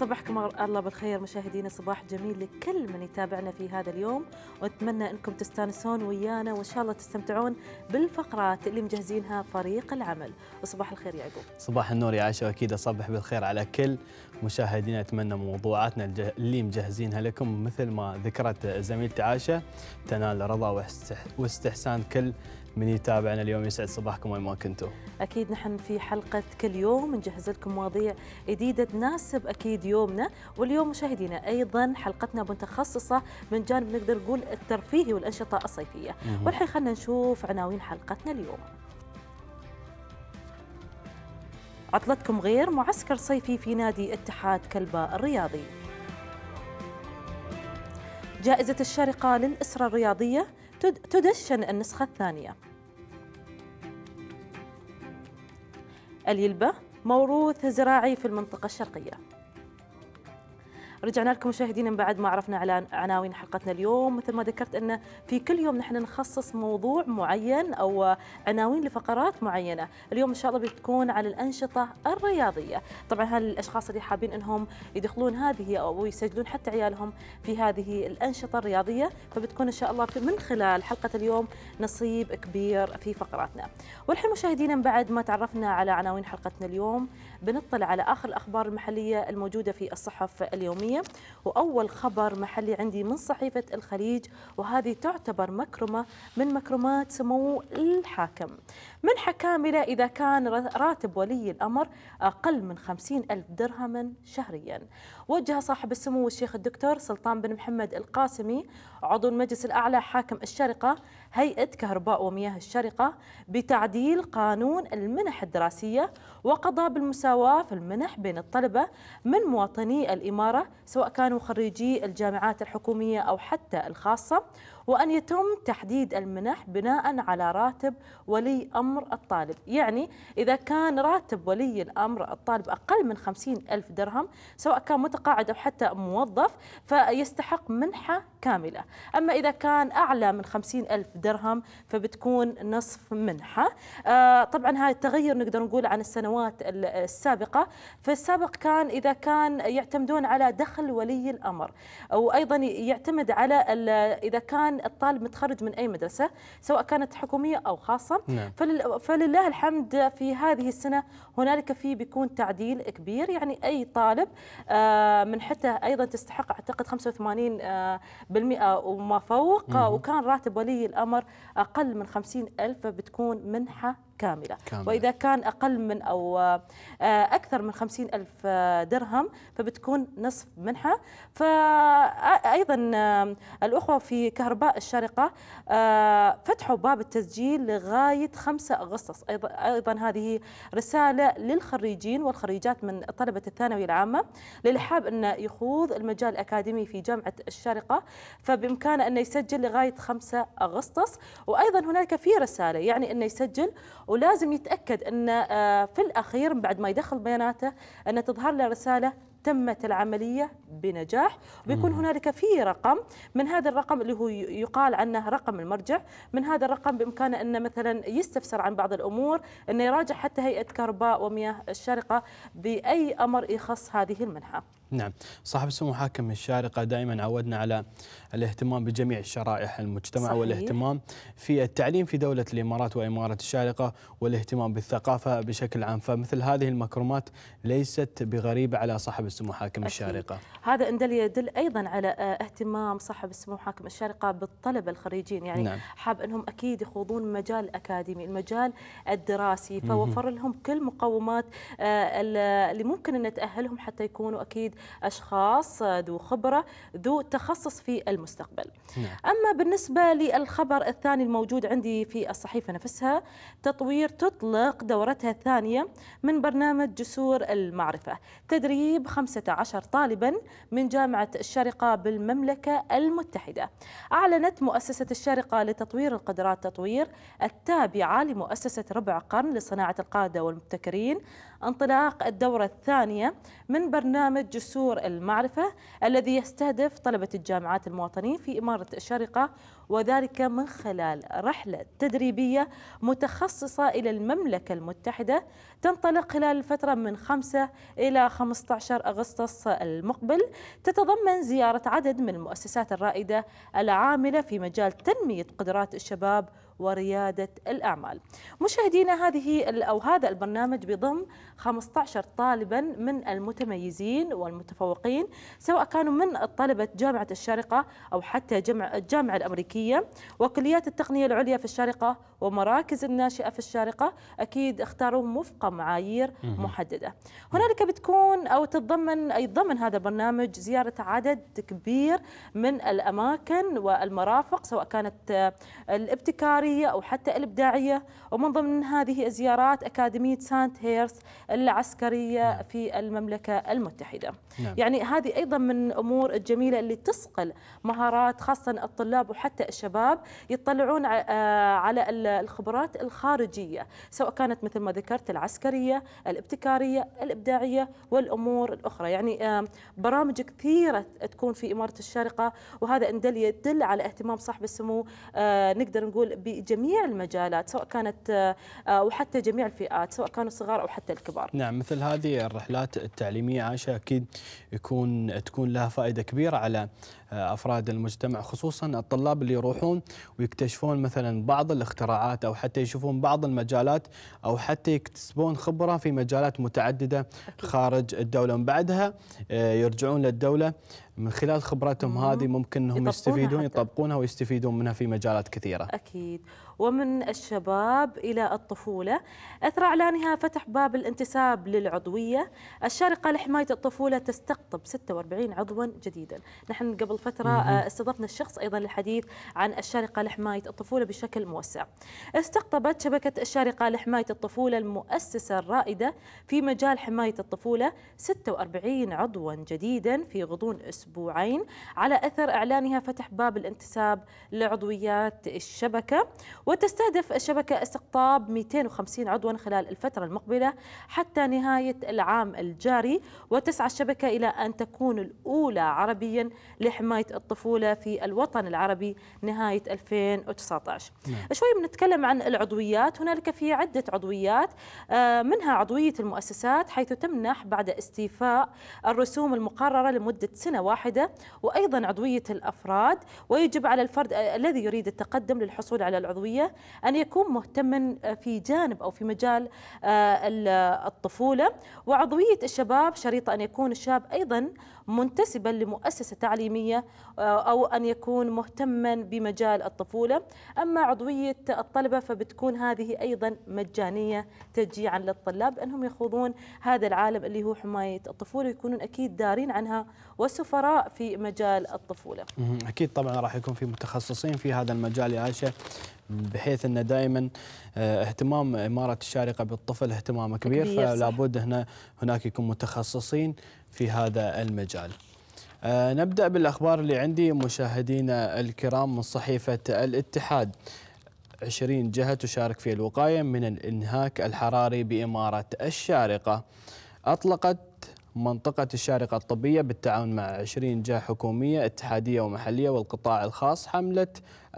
صبحكم الله بالخير مشاهدينا صباح جميل لكل من يتابعنا في هذا اليوم واتمنى انكم تستانسون ويانا وان شاء الله تستمتعون بالفقرات اللي مجهزينها فريق العمل وصباح الخير يا يعقوب صباح النور يا عائشه واكيد اصبح بالخير على كل مشاهدينا اتمنى موضوعاتنا اللي مجهزينها لكم مثل ما ذكرت زميلتي عائشه تنال رضا واستحسان كل من يتابعنا اليوم يسعد صباحكم وين ما كنتوا اكيد نحن في حلقه كل يوم نجهز لكم مواضيع جديده تناسب اكيد يومنا واليوم مشاهدينا ايضا حلقتنا متخصصه من جانب نقدر نقول الترفيهي والانشطه الصيفيه والحين خلينا نشوف عناوين حلقتنا اليوم عطلتكم غير معسكر صيفي في نادي اتحاد كلباء الرياضي جائزة الشارقة للإسرة الرياضية تدشن النسخة الثانية اليلبة موروث زراعي في المنطقة الشرقية رجعنا لكم مشاهدينا من بعد ما عرفنا على عناوين حلقتنا اليوم مثل ما ذكرت أن في كل يوم نحن نخصص موضوع معين أو عناوين لفقرات معينة اليوم إن شاء الله بتكون عن الأنشطة الرياضية طبعا هالأشخاص اللي حابين أنهم يدخلون هذه أو يسجلون حتى عيالهم في هذه الأنشطة الرياضية فبتكون إن شاء الله من خلال حلقة اليوم نصيب كبير في فقراتنا والحين مشاهدينا بعد ما تعرفنا على عناوين حلقتنا اليوم بنطلع على آخر الأخبار المحلية الموجودة في الصحف اليومية الوطنية وأول خبر محلي عندي من صحيفة الخليج وهذه تعتبر مكرمة من مكرمات سمو الحاكم منحة كاملة إذا كان راتب ولي الأمر أقل من خمسين ألف درهم شهريا وجه صاحب السمو الشيخ الدكتور سلطان بن محمد القاسمي عضو المجلس الأعلى حاكم الشرقة هيئة كهرباء ومياه الشرقة بتعديل قانون المنح الدراسية وقضى بالمساواة في المنح بين الطلبة من مواطني الإمارة سواء كانوا خريجي الجامعات الحكومية أو حتى الخاصة وأن يتم تحديد المنح بناء على راتب ولي أمر الطالب يعني إذا كان راتب ولي الأمر الطالب أقل من خمسين ألف درهم سواء كان متقاعد أو حتى موظف فيستحق منحة كاملة أما إذا كان أعلى من خمسين ألف درهم فبتكون نصف منحة آه طبعا هذا التغير نقدر نقول عن السنوات السابقة فالسابق كان إذا كان يعتمدون على دخل ولي الأمر وأيضا يعتمد على إذا كان الطالب متخرج من أي مدرسة سواء كانت حكومية أو خاصة نعم. فلل... فلله الحمد في هذه السنة هنالك في بيكون تعديل كبير يعني أي طالب آه، من حتى أيضا تستحق أعتقد 85% آه، وما فوق وكان راتب ولي الأمر أقل من 50000 بتكون فبتكون منحة كاملة كاملة وإذا كان أقل من أو آه، أكثر من خمسين ألف آه، درهم فبتكون نصف منحة فأيضا آه، الأخوة في كهرباء الشارقة فتحوا باب التسجيل لغاية 5 أغسطس أيضا هذه رسالة للخريجين والخريجات من طلبة الثانوية العامة للحاب أنه يخوض المجال الأكاديمي في جامعة الشارقة فبإمكانه أنه يسجل لغاية 5 أغسطس وأيضا هناك في رسالة يعني أنه يسجل ولازم يتاكد ان آه، في الاخير بعد ما يدخل بياناته ان تظهر له رساله تمت العملية بنجاح ويكون هنالك في رقم من هذا الرقم اللي هو يقال عنه رقم المرجع من هذا الرقم بإمكانه أنه مثلا يستفسر عن بعض الأمور أنه يراجع حتى هيئة كهرباء ومياه الشرقة بأي أمر يخص هذه المنحة نعم صاحب السمو حاكم الشارقة دائما عودنا على الاهتمام بجميع شرائح المجتمع صحيح. والاهتمام في التعليم في دولة الإمارات وإمارة الشارقة والاهتمام بالثقافة بشكل عام فمثل هذه المكرمات ليست بغريبة على صاحب السمو حاكم أكيد. الشارقة هذا إندل يدل أيضا على آه، اهتمام صاحب السمو حاكم الشارقة بالطلبة الخريجين يعني نعم. حاب أنهم أكيد يخوضون مجال الأكاديمي المجال الدراسي فوفر لهم كل مقومات آه، اللي ممكن أن تأهلهم حتى يكونوا أكيد أشخاص ذو خبرة ذو تخصص في المستقبل نعم. أما بالنسبة للخبر الثاني الموجود عندي في الصحيفة نفسها تطوير تطلق دورتها الثانية من برنامج جسور المعرفة تدريب 15 طالبا من جامعة الشارقة بالمملكة المتحدة أعلنت مؤسسة الشارقة لتطوير القدرات تطوير التابعة لمؤسسة ربع قرن لصناعة القادة والمبتكرين انطلاق الدورة الثانية من برنامج جسور المعرفة الذي يستهدف طلبة الجامعات المواطنين في إمارة الشارقة وذلك من خلال رحلة تدريبية متخصصة إلى المملكة المتحدة تنطلق خلال الفترة من 5 إلى 15 أغسطس المقبل تتضمن زيارة عدد من المؤسسات الرائدة العاملة في مجال تنمية قدرات الشباب وريادة الأعمال مشاهدينا هذه أو هذا البرنامج بضم 15 طالبا من المتميزين والمتفوقين سواء كانوا من طلبة جامعة الشارقة أو حتى جامعة الأمريكية الملكية وكليات التقنية العليا في الشارقة ومراكز الناشئة في الشارقة أكيد اختاروا وفق معايير محددة هنالك بتكون أو تتضمن ضمن هذا البرنامج زيارة عدد كبير من الأماكن والمرافق سواء كانت آه، الابتكارية أو حتى الإبداعية ومن ضمن هذه الزيارات أكاديمية سانت هيرس العسكرية نعم. في المملكة المتحدة نعم. يعني هذه أيضا من الأمور الجميلة اللي تسقل مهارات خاصة الطلاب وحتى الشباب يطلعون آه، على الخبرات الخارجية سواء كانت مثل ما ذكرت العسكرية الابتكارية الإبداعية والأمور الأخرى يعني برامج كثيرة تكون في إمارة الشارقة وهذا إن دل يدل على اهتمام صاحب السمو آه، نقدر نقول بجميع المجالات سواء كانت آه، وحتى جميع الفئات سواء كانوا صغار أو حتى الكبار نعم مثل هذه الرحلات التعليمية عائشة أكيد يكون تكون لها فائدة كبيرة على آه، افراد المجتمع خصوصا الطلاب اللي يروحون ويكتشفون مثلا بعض الاختراعات او حتى يشوفون بعض المجالات او حتى يكتسبون خبره في مجالات متعدده خارج الدوله من بعدها آه، يرجعون للدوله من خلال خبراتهم هذه ممكن انهم يستفيدون يطبقونها ويستفيدون منها في مجالات كثيره. اكيد ومن الشباب إلى الطفولة أثر إعلانها فتح باب الانتساب للعضوية الشارقة لحماية الطفولة تستقطب 46 عضوا جديدا نحن قبل فترة آه، استضفنا الشخص أيضا للحديث عن الشارقة لحماية الطفولة بشكل موسع استقطبت شبكة الشارقة لحماية الطفولة المؤسسة الرائدة في مجال حماية الطفولة 46 عضوا جديدا في غضون أسبوعين على أثر إعلانها فتح باب الانتساب لعضويات الشبكة وتستهدف الشبكة استقطاب 250 عضوا خلال الفترة المقبلة حتى نهاية العام الجاري وتسعى الشبكة إلى أن تكون الأولى عربيا لحماية الطفولة في الوطن العربي نهاية 2019 نعم. شوي بنتكلم عن العضويات هنالك في عدة عضويات آه، منها عضوية المؤسسات حيث تمنح بعد استيفاء الرسوم المقررة لمدة سنة واحدة وأيضا عضوية الأفراد ويجب على الفرد الذي يريد التقدم للحصول على العضوية أن يكون مهتما في جانب أو في مجال آه، الطفولة وعضوية الشباب شريطة أن يكون الشاب أيضا منتسبا لمؤسسة تعليمية آه، أو أن يكون مهتما بمجال الطفولة أما عضوية الطلبة فبتكون هذه أيضا مجانية تشجيعا للطلاب أنهم يخوضون هذا العالم اللي هو حماية الطفولة ويكونون أكيد دارين عنها وسفراء في مجال الطفولة أكيد طبعا راح يكون في متخصصين في هذا المجال يا عائشة بحيث أنه دائما آه، اهتمام إمارة الشارقة بالطفل اهتمام كبير, كبير فلا بد هنا هناك يكون متخصصين في هذا المجال آه، نبدأ بالأخبار اللي عندي مشاهدينا الكرام من صحيفة الاتحاد 20 جهة تشارك في الوقاية من الإنهاك الحراري بإمارة الشارقة أطلقت منطقة الشارقة الطبية بالتعاون مع 20 جهة حكومية اتحادية ومحلية والقطاع الخاص حملة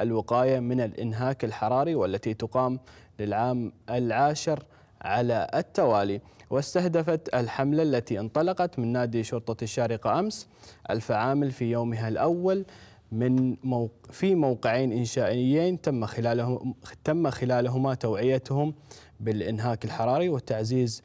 الوقاية من الإنهاك الحراري والتي تقام للعام العاشر على التوالي واستهدفت الحملة التي انطلقت من نادي شرطة الشارقة أمس عامل في يومها الأول من موق... في موقعين إنشائيين تم خلالهم تم خلالهما توعيتهم بالإنهاك الحراري وتعزيز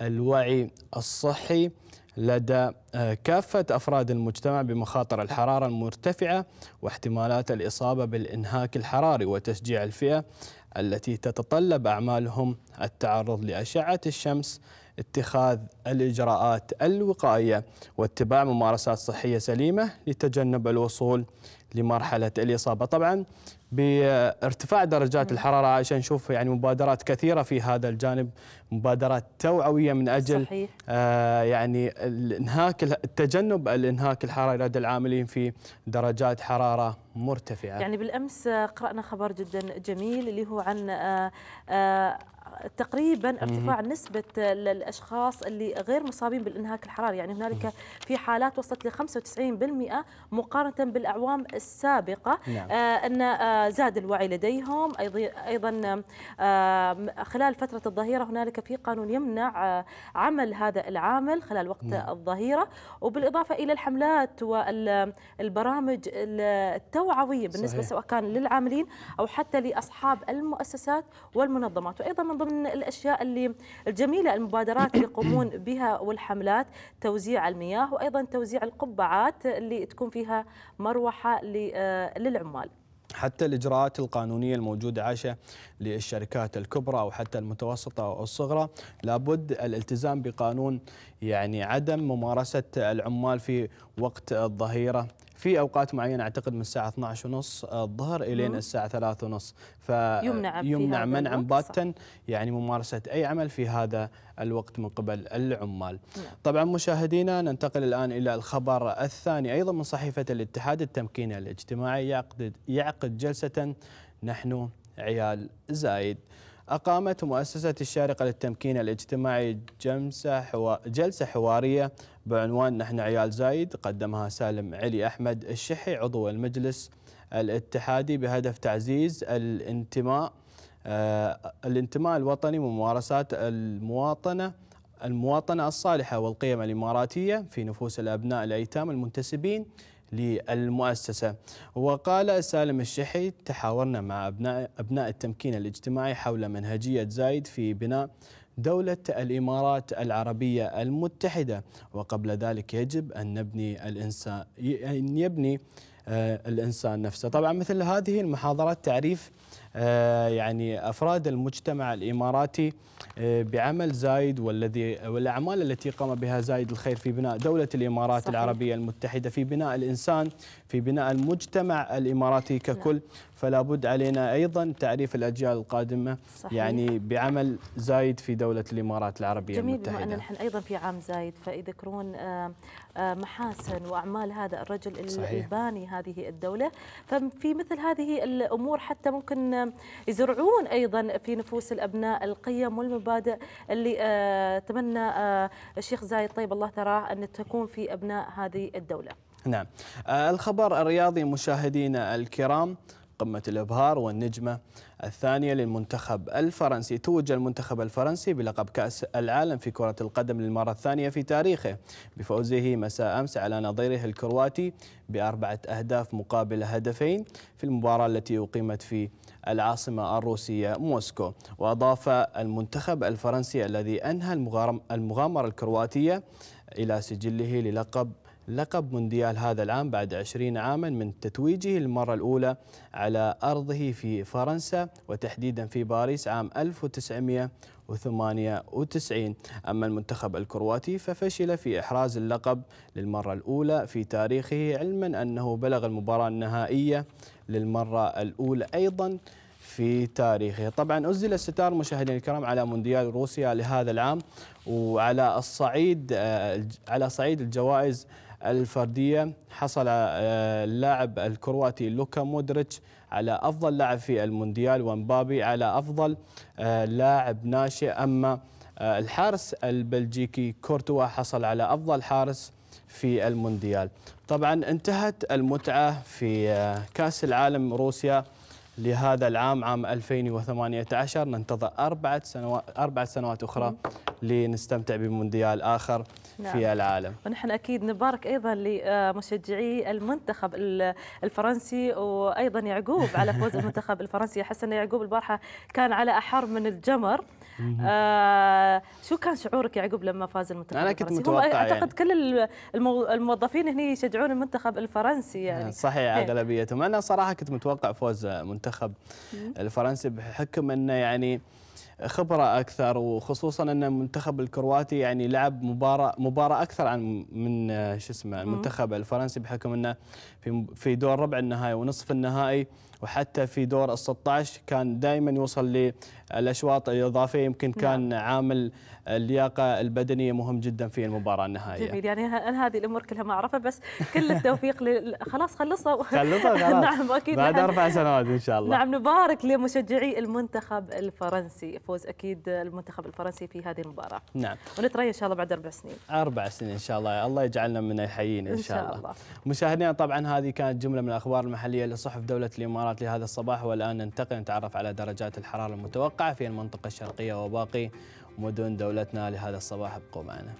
الوعي الصحي لدى آه، كافة أفراد المجتمع بمخاطر الحرارة المرتفعة واحتمالات الإصابة بالإنهاك الحراري وتشجيع الفئة التي تتطلب أعمالهم التعرض لأشعة الشمس اتخاذ الإجراءات الوقائية واتباع ممارسات صحية سليمة لتجنب الوصول لمرحلة الإصابة طبعا بارتفاع درجات الحرارة عشان نشوف يعني مبادرات كثيرة في هذا الجانب مبادرات توعوية من أجل صحيح. آه يعني الانهاك التجنب الانهاك الحراري لدى العاملين في درجات حرارة مرتفعة يعني بالأمس قرأنا خبر جدا جميل اللي هو عن آه، آه، تقريبا ارتفاع نسبة الأشخاص اللي غير مصابين بالإنهاك الحراري يعني هنالك في حالات وصلت ل 95% مقارنة بالأعوام السابقة نعم. آه، أن آه، زاد الوعي لديهم أيضا خلال فترة الظهيرة هنالك في قانون يمنع آه، عمل هذا العامل خلال وقت نعم. الظهيرة وبالإضافة إلى الحملات والبرامج التوعوية بالنسبة صحيح. سواء كان للعاملين أو حتى لأصحاب المؤسسات والمنظمات وأيضا ضمن ضمن الأشياء اللي الجميلة المبادرات اللي يقومون بها والحملات توزيع المياه وأيضا توزيع القبعات اللي تكون فيها مروحة آه، للعمال حتى الإجراءات القانونية الموجودة عاشة للشركات الكبرى أو حتى المتوسطة أو الصغرى لابد الالتزام بقانون يعني عدم ممارسة العمال في وقت الظهيرة في اوقات معينه اعتقد من الساعه 12 ونص الظهر الين الساعه 3 ونص فيمنع يمنع منعا باتا يعني ممارسه اي عمل في هذا الوقت من قبل العمال. نعم. طبعا مشاهدينا ننتقل الان الى الخبر الثاني ايضا من صحيفه الاتحاد التمكيني الاجتماعي يعقد يعقد جلسه نحن عيال زايد. أقامت مؤسسة الشارقة للتمكين الاجتماعي جلسة حوارية بعنوان نحن عيال زايد قدمها سالم علي أحمد الشحي عضو المجلس الاتحادي بهدف تعزيز الانتماء آه، الانتماء الوطني وممارسات المواطنة المواطنة الصالحة والقيم الإماراتية في نفوس الأبناء الأيتام المنتسبين للمؤسسة وقال سالم الشحي تحاورنا مع أبناء, أبناء التمكين الاجتماعي حول منهجية زايد في بناء دولة الإمارات العربية المتحدة وقبل ذلك يجب أن نبني الإنسان أن يبني آه، الإنسان نفسه طبعا مثل هذه المحاضرات تعريف آه، يعني افراد المجتمع الاماراتي آه، بعمل زايد والذي والاعمال التي قام بها زايد الخير في بناء دوله الامارات صحيح. العربيه المتحده في بناء الانسان في بناء المجتمع الاماراتي ككل نعم. فلا بد علينا ايضا تعريف الاجيال القادمه صحيح. يعني بعمل زايد في دوله الامارات العربيه جميل المتحده جميل نحن ايضا في عام زايد فيذكرون آه، آه، محاسن واعمال هذا الرجل صحيح. هذه الدوله ففي مثل هذه الامور حتى ممكن آه، يزرعون ايضا في نفوس الابناء القيم والمبادئ اللي تمنى الشيخ زايد طيب الله ثراه ان تكون في ابناء هذه الدوله. نعم. الخبر الرياضي مشاهدينا الكرام قمة الإبهار والنجمة الثانية للمنتخب الفرنسي توج المنتخب الفرنسي بلقب كأس العالم في كرة القدم للمرة الثانية في تاريخه بفوزه مساء أمس على نظيره الكرواتي بأربعة أهداف مقابل هدفين في المباراة التي أقيمت في العاصمة الروسية موسكو وأضاف المنتخب الفرنسي الذي أنهى المغامرة الكرواتية إلى سجله للقب لقب مونديال هذا العام بعد 20 عاما من تتويجه المرة الأولى على أرضه في فرنسا وتحديدا في باريس عام 1998 أما المنتخب الكرواتي ففشل في إحراز اللقب للمرة الأولى في تاريخه علما أنه بلغ المباراة النهائية للمرة الأولى أيضا في تاريخه طبعا أزل الستار مشاهدينا الكرام على مونديال روسيا لهذا العام وعلى الصعيد آه، على صعيد الجوائز الفردية حصل آه، اللاعب الكرواتي لوكا مودريتش على أفضل لاعب في المونديال ومبابي على أفضل آه، لاعب ناشئ أما آه، الحارس البلجيكي كورتوا حصل على أفضل حارس في المونديال طبعا انتهت المتعة في كأس العالم روسيا لهذا العام عام 2018 ننتظر أربعة سنوات أربعة سنوات أخرى لنستمتع بمونديال آخر نعم. في العالم ونحن أكيد نبارك أيضا لمشجعي آه، المنتخب الفرنسي وأيضا يعقوب على فوز المنتخب الفرنسي أحس يعقوب البارحة كان على أحر من الجمر آه شو كان شعورك يعقوب لما فاز المنتخب الفرنسي؟ انا كنت متوقع يعني. اعتقد كل الموظفين هنا يشجعون المنتخب الفرنسي يعني آه، صحيح إيه. اغلبيتهم انا صراحه كنت متوقع فوز منتخب الفرنسي بحكم انه يعني آه خبره اكثر وخصوصا ان المنتخب الكرواتي يعني لعب مباراه مباراه اكثر عن من آه، شو اسمه المنتخب الفرنسي بحكم انه في في دور ربع النهائي ونصف النهائي وحتى في دور ال 16 كان دائما يوصل للاشواط الاضافيه يمكن نعم. كان نعم. عامل اللياقه البدنيه مهم جدا في المباراه النهائيه. جميل يعني انا هذه الامور كلها ما اعرفها بس كل التوفيق لل... خلاص خلصوا خلصوا خلاص نعم اكيد بعد اربع سنوات ان شاء الله. نعم نبارك لمشجعي المنتخب الفرنسي فوز اكيد المنتخب الفرنسي في هذه المباراه نعم ونترى ان شاء الله بعد اربع سنين اربع سنين ان شاء الله الله يجعلنا من الحيين ان شاء, إن شاء الله, الله. مشاهدينا طبعا هذه كانت جمله من الاخبار المحليه لصحف دوله الامارات لهذا الصباح والان ننتقل نتعرف على درجات الحراره المتوقعه في المنطقه الشرقيه وباقي مدن دولتنا لهذا الصباح ابقوا معنا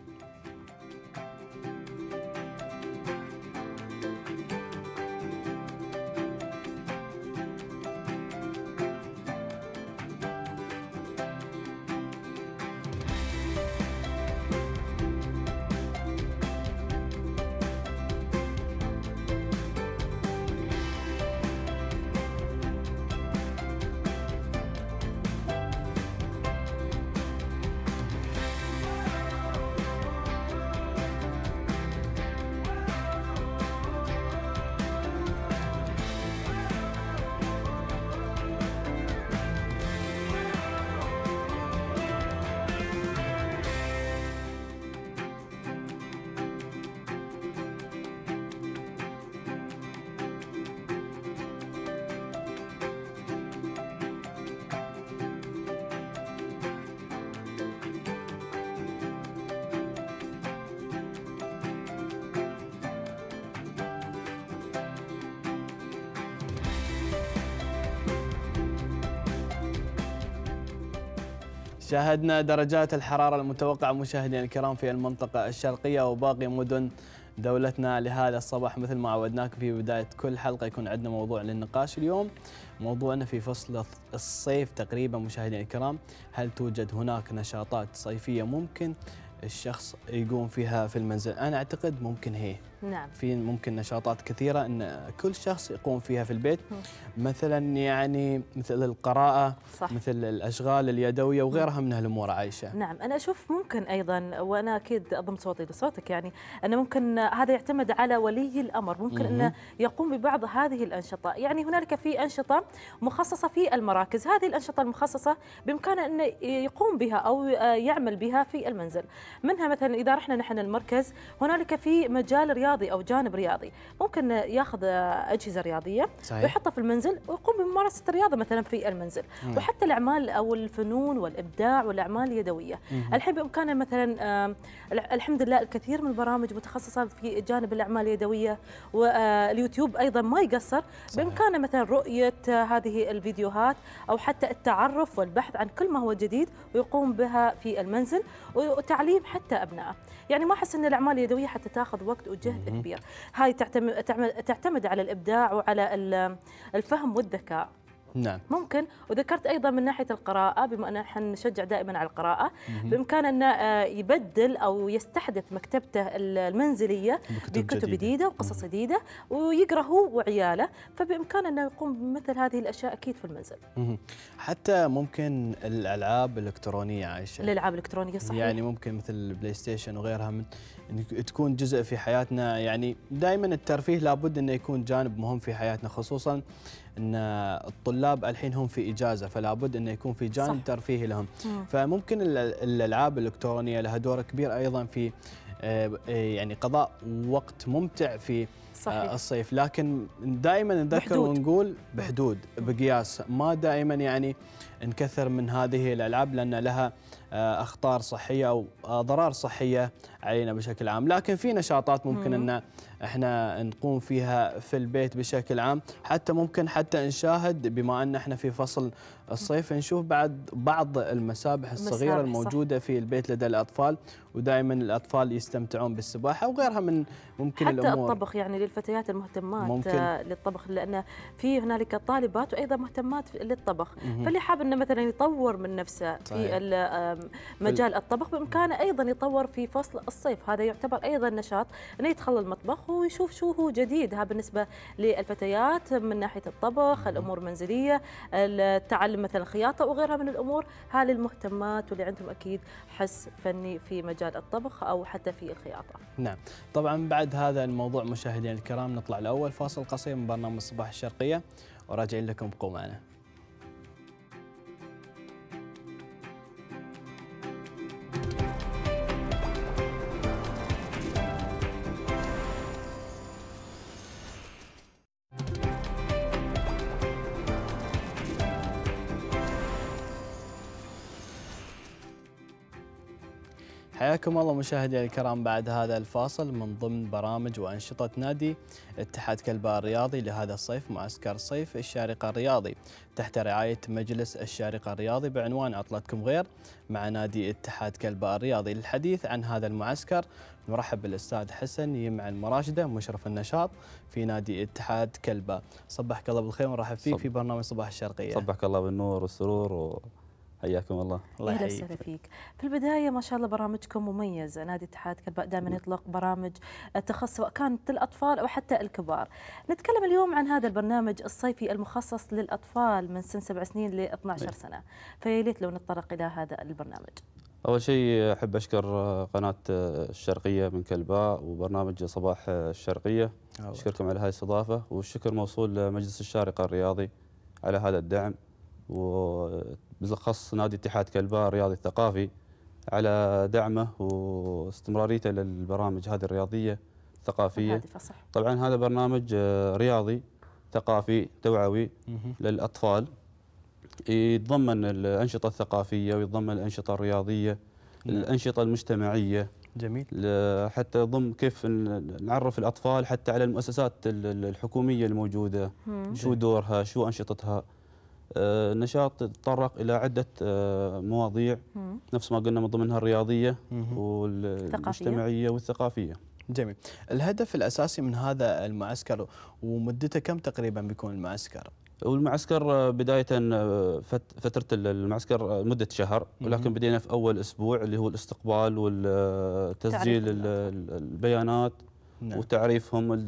شاهدنا درجات الحرارة المتوقعة مشاهدينا الكرام في المنطقة الشرقية وباقي مدن دولتنا لهذا الصباح مثل ما عودناكم في بداية كل حلقة يكون عندنا موضوع للنقاش اليوم موضوعنا في فصل الصيف تقريبا مشاهدينا الكرام هل توجد هناك نشاطات صيفية ممكن الشخص يقوم فيها في المنزل أنا أعتقد ممكن هي نعم في ممكن نشاطات كثيره ان كل شخص يقوم فيها في البيت مثلا يعني مثل القراءه صح. مثل الاشغال اليدويه وغيرها من هالامور عايشه نعم انا اشوف ممكن ايضا وانا اكيد اضم صوتي لصوتك يعني أن ممكن هذا يعتمد على ولي الامر ممكن انه يقوم ببعض هذه الانشطه يعني هنالك في انشطه مخصصه في المراكز هذه الانشطه المخصصه بامكانه انه يقوم بها او يعمل بها في المنزل منها مثلا اذا رحنا نحن المركز هنالك في مجال رياضه رياضي او جانب رياضي ممكن ياخذ اجهزه رياضيه صحيح. ويحطها في المنزل ويقوم بممارسه الرياضه مثلا في المنزل مم. وحتى الاعمال او الفنون والابداع والاعمال اليدويه مم. الحين بامكاننا مثلا الحمد لله الكثير من البرامج متخصصه في جانب الاعمال اليدويه واليوتيوب آه، ايضا ما يقصر بامكانه مثلا رؤيه آه، هذه الفيديوهات او حتى التعرف والبحث عن كل ما هو جديد ويقوم بها في المنزل وتعليم حتى ابنائه يعني ما احس ان الاعمال اليدويه حتى تاخذ وقت وجهد كبير هاي تعتمد تعتمد على الابداع وعلى الفهم والذكاء نعم ممكن وذكرت ايضا من ناحيه القراءه بما ان احنا نشجع دائما على القراءه بامكانه انه يبدل او يستحدث مكتبته المنزليه بكتب, بكتب جديده وقصص جديده ويقرا هو وعياله فبامكانه انه يقوم بمثل هذه الاشياء اكيد في المنزل حتى ممكن الالعاب الالكترونيه عايشه الالعاب الالكترونيه صحيح يعني ممكن مثل البلاي ستيشن وغيرها من تكون جزء في حياتنا يعني دائما الترفيه لابد انه يكون جانب مهم في حياتنا خصوصا ان الطلاب الحين هم في اجازه فلا بد انه يكون في جانب صح. ترفيهي لهم مم. فممكن الالعاب الالكترونيه لها دور كبير ايضا في آه، إيه، يعني قضاء وقت ممتع في آه، صحيح. الصيف لكن دائما نذكر بحدود. ونقول بحدود بقياس ما دائما يعني نكثر من هذه الالعاب لان لها آه، اخطار صحيه او آه، ضرار صحيه علينا بشكل عام، لكن في نشاطات ممكن ان احنا نقوم فيها في البيت بشكل عام، حتى ممكن حتى نشاهد بما ان احنا في فصل الصيف نشوف بعد بعض المسابح الصغيره الموجوده في البيت لدى الاطفال ودائما الاطفال يستمتعون بالسباحه وغيرها من ممكن حتى الامور الطبخ يعني للفتيات المهتمات ممكن آه، للطبخ لان في هنالك طالبات وايضا مهتمات للطبخ، فاللي حاب انه مثلا يطور من نفسه صحيح. في مجال الطبخ بامكانه ايضا يطور في فصل الصيف هذا يعتبر ايضا نشاط انه يتخلى المطبخ ويشوف شو هو جديد ها بالنسبه للفتيات من ناحيه الطبخ الامور المنزليه التعلم مثلا الخياطه وغيرها من الامور ها للمهتمات واللي عندهم اكيد حس فني في مجال الطبخ او حتى في الخياطه نعم طبعا بعد هذا الموضوع مشاهدينا الكرام نطلع لاول فاصل قصير من برنامج صباح الشرقيه وراجعين لكم قومانا حياكم الله مشاهدينا الكرام بعد هذا الفاصل من ضمن برامج وأنشطة نادي اتحاد كلباء الرياضي لهذا الصيف معسكر صيف الشارقة الرياضي تحت رعاية مجلس الشارقة الرياضي بعنوان عطلتكم غير مع نادي اتحاد كلباء الرياضي للحديث عن هذا المعسكر نرحب بالأستاذ حسن يمع المراشدة مشرف النشاط في نادي اتحاد كلباء صبحك الله بالخير ونرحب فيك في برنامج صباح الشرقية صبحك الله بالنور والسرور و... حياكم الله الله يحييك اهلا وسهلا فيك في البدايه ما شاء الله برامجكم مميزه نادي اتحاد كلباء دائما يطلق برامج آه، تخص سواء كانت للاطفال او حتى الكبار نتكلم اليوم عن هذا البرنامج الصيفي المخصص للاطفال من سن سبع سنين ل 12 نعم. سنه فيا ليت لو نتطرق الى هذا البرنامج أول شيء أحب أشكر آه، قناة آه، الشرقية من كلباء وبرنامج صباح الشرقية أشكركم على هذه الاستضافة والشكر موصول لمجلس الشارقة الرياضي على هذا الدعم وبالأخص نادي اتحاد كلباء الرياضي الثقافي على دعمه واستمراريته للبرامج هذه الرياضية الثقافية طبعا هذا برنامج رياضي ثقافي توعوي للأطفال يتضمن الأنشطة الثقافية ويتضمن الأنشطة الرياضية نعم. الأنشطة المجتمعية جميل حتى يضم كيف نعرف الاطفال حتى على المؤسسات الحكوميه الموجوده شو دورها شو انشطتها آه، نشاط تطرق الى عده آه، مواضيع نفس ما قلنا من ضمنها الرياضيه والمجتمعيه والثقافيه جميل الهدف الاساسي من هذا المعسكر ومدته كم تقريبا بيكون المعسكر والمعسكر آه، بداية فترة المعسكر مدة شهر ولكن بدينا في أول أسبوع اللي هو الاستقبال والتسجيل البيانات نعم. وتعريفهم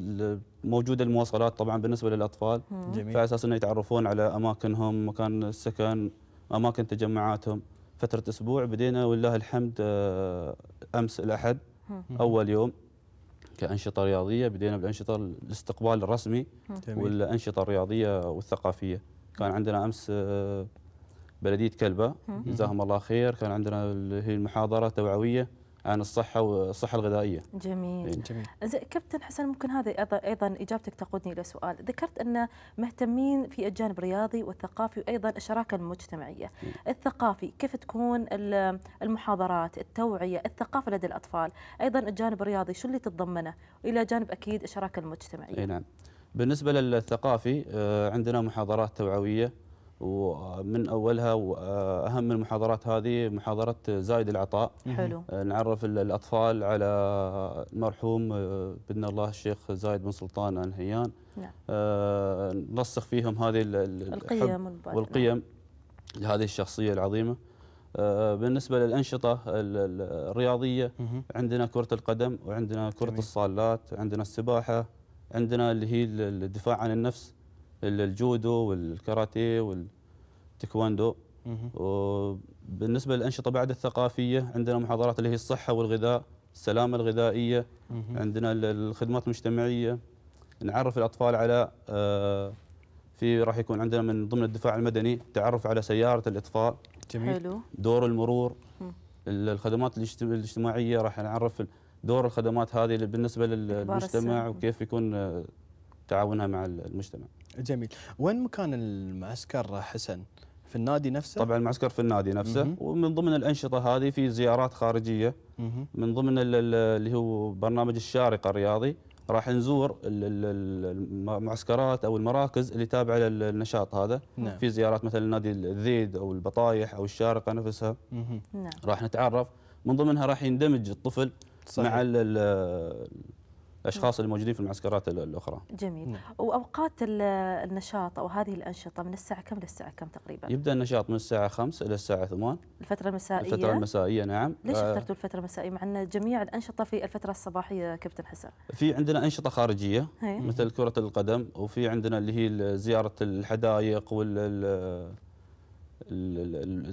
موجوده المواصلات طبعا بالنسبه للاطفال جميل. فعلى اساس انه يتعرفون على اماكنهم مكان السكن اماكن تجمعاتهم فتره اسبوع بدينا والله الحمد آه، امس الاحد اول يوم كانشطه رياضيه بدينا بالانشطه الاستقبال الرسمي مم. والانشطه الرياضيه والثقافيه كان عندنا امس آه، بلديه كلبه جزاهم الله خير كان عندنا هي المحاضره توعويه عن الصحه والصحه الغذائيه. جميل. إيه؟ جميل. زين كابتن حسن ممكن هذا ايضا اجابتك تقودني الى سؤال، ذكرت ان مهتمين في الجانب الرياضي والثقافي وايضا الشراكه المجتمعيه. إيه؟ الثقافي كيف تكون المحاضرات، التوعيه، الثقافه لدى الاطفال، ايضا الجانب الرياضي شو اللي تتضمنه؟ والى جانب اكيد الشراكه المجتمعيه. اي نعم. بالنسبه للثقافي آه، عندنا محاضرات توعويه ومن اولها واهم المحاضرات هذه محاضره زايد العطاء حلو أه، نعرف الاطفال على المرحوم أه، بدنا الله الشيخ زايد بن سلطان انهيان نعم. أه، نرسخ فيهم هذه القيم والقيم لهذه الشخصيه العظيمه بالنسبة للأنشطة الرياضية عندنا كرة القدم وعندنا كرة الصالات عندنا السباحة عندنا اللي هي الدفاع عن النفس الجودو والكاراتيه والتايكوندو وبالنسبه للانشطه بعد الثقافيه عندنا محاضرات اللي هي الصحه والغذاء السلامه الغذائيه عندنا الخدمات المجتمعيه نعرف الاطفال على آه، في راح يكون عندنا من ضمن الدفاع المدني التعرف على سياره الاطفاء جميل دور المرور الخدمات الاجتماعيه راح نعرف دور الخدمات هذه بالنسبه للمجتمع وكيف يكون آه، تعاونها مع المجتمع جميل وين مكان المعسكر حسن في النادي نفسه طبعا المعسكر في النادي نفسه مم. ومن ضمن الانشطه هذه في زيارات خارجيه مم. من ضمن اللي هو برنامج الشارقه الرياضي راح نزور المعسكرات او المراكز اللي تابعه للنشاط هذا نعم. في زيارات مثلا نادي الذيد او البطايح او الشارقه نفسها نعم. راح نتعرف من ضمنها راح يندمج الطفل صحيح. مع الاشخاص الموجودين في المعسكرات الاخرى. جميل، واوقات النشاط او هذه الانشطه من الساعه كم للساعه كم تقريبا؟ يبدا النشاط من الساعه 5 الى الساعه 8 الفتره المسائيه الفتره المسائيه نعم ليش آه. اخترتوا الفتره المسائيه مع ان جميع الانشطه في الفتره الصباحيه كابتن حسن؟ في عندنا انشطه خارجيه هي. مثل كره القدم وفي عندنا اللي هي زياره الحدائق وال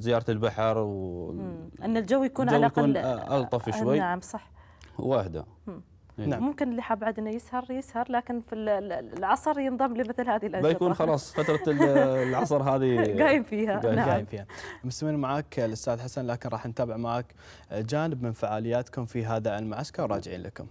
زياره البحر و ان الجو يكون على الاقل الطف شوي نعم صح واهدى إيه. نعم. ممكن اللي حاب عاد انه يسهر يسهر لكن في العصر ينضم لمثل هذه الانشطه بيكون خلاص فتره العصر هذه قايم فيها قايم نعم. فيها معك الاستاذ حسن لكن راح نتابع معك جانب من فعالياتكم في هذا المعسكر راجعين لكم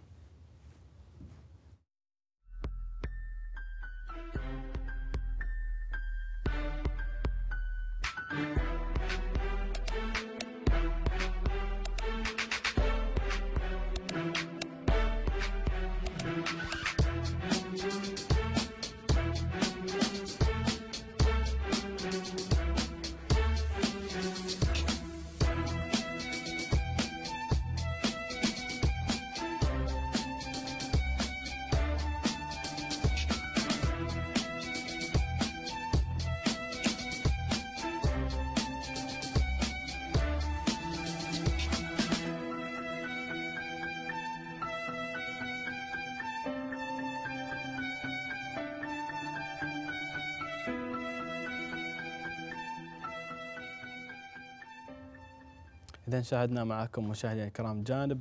إذا شاهدنا معكم مشاهدينا الكرام جانب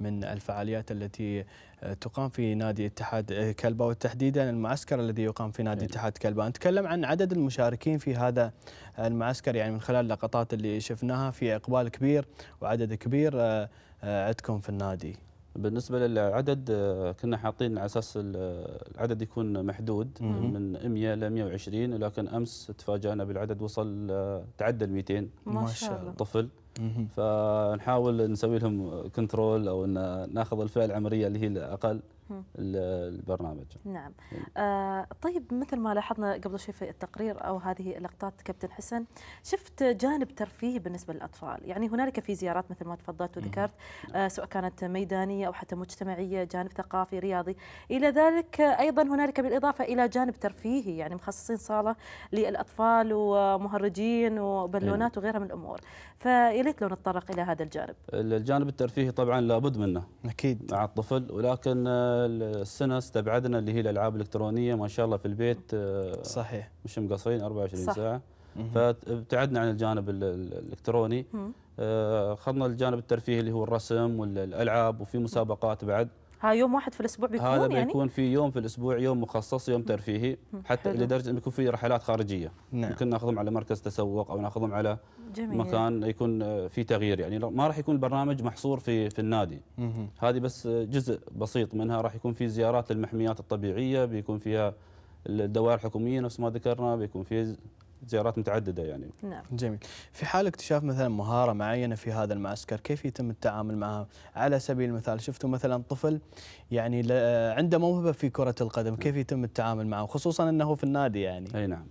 من الفعاليات التي آه، تقام في نادي اتحاد آه، كلبة وتحديدا المعسكر الذي يقام في نادي نعم. اتحاد كلبة نتكلم عن عدد المشاركين في هذا المعسكر يعني من خلال اللقطات اللي شفناها في إقبال كبير وعدد كبير آه، عندكم في النادي بالنسبه للعدد آه، كنا حاطين على اساس آه، العدد يكون محدود من 100 ل 120 لكن امس تفاجانا بالعدد وصل آه، تعدى ال 200 ما شاء الله طفل فنحاول نسوي لهم كنترول او ناخذ الفئه العمريه اللي هي الاقل البرنامج نعم آه طيب مثل ما لاحظنا قبل شوي في التقرير او هذه اللقطات كابتن حسن شفت جانب ترفيه بالنسبه للاطفال يعني هنالك في زيارات مثل ما تفضلت وذكرت نعم. آه سواء كانت ميدانيه او حتى مجتمعيه جانب ثقافي رياضي الى ذلك ايضا هنالك بالاضافه الى جانب ترفيهي يعني مخصصين صاله للاطفال ومهرجين وبالونات إيه. وغيرها من الامور فياليت لو نتطرق الى هذا الجانب الجانب الترفيهي طبعا لابد منه اكيد مع الطفل ولكن آه، السنه استبعدنا اللي هي الالعاب الالكترونيه ما شاء الله في البيت آه، صحيح مش مقصرين 24 صح. ساعه فابتعدنا عن الجانب الالكتروني آه، اخذنا الجانب الترفيهي اللي هو الرسم والالعاب وفي مسابقات بعد ها يوم واحد في الاسبوع بيكون هذا يعني؟ بيكون يعني في يوم في الاسبوع يوم مخصص يوم ترفيهي حتى حلو. لدرجه انه يكون في رحلات خارجيه نعم. ممكن ناخذهم على مركز تسوق او ناخذهم على جميل. مكان يكون آه، في تغيير يعني ما راح يكون البرنامج محصور في في النادي هذه بس آه، جزء بسيط منها راح يكون في زيارات للمحميات الطبيعيه بيكون فيها الدوائر الحكوميه نفس ما ذكرنا بيكون في زيارات متعدده يعني. نعم. جميل. في حال اكتشاف مثلا مهاره معينه في هذا المعسكر، كيف يتم التعامل معها؟ على سبيل المثال شفتوا مثلا طفل يعني آه، عنده موهبه في كره القدم، كيف يتم التعامل معه؟ خصوصا انه في النادي يعني. اي نعم.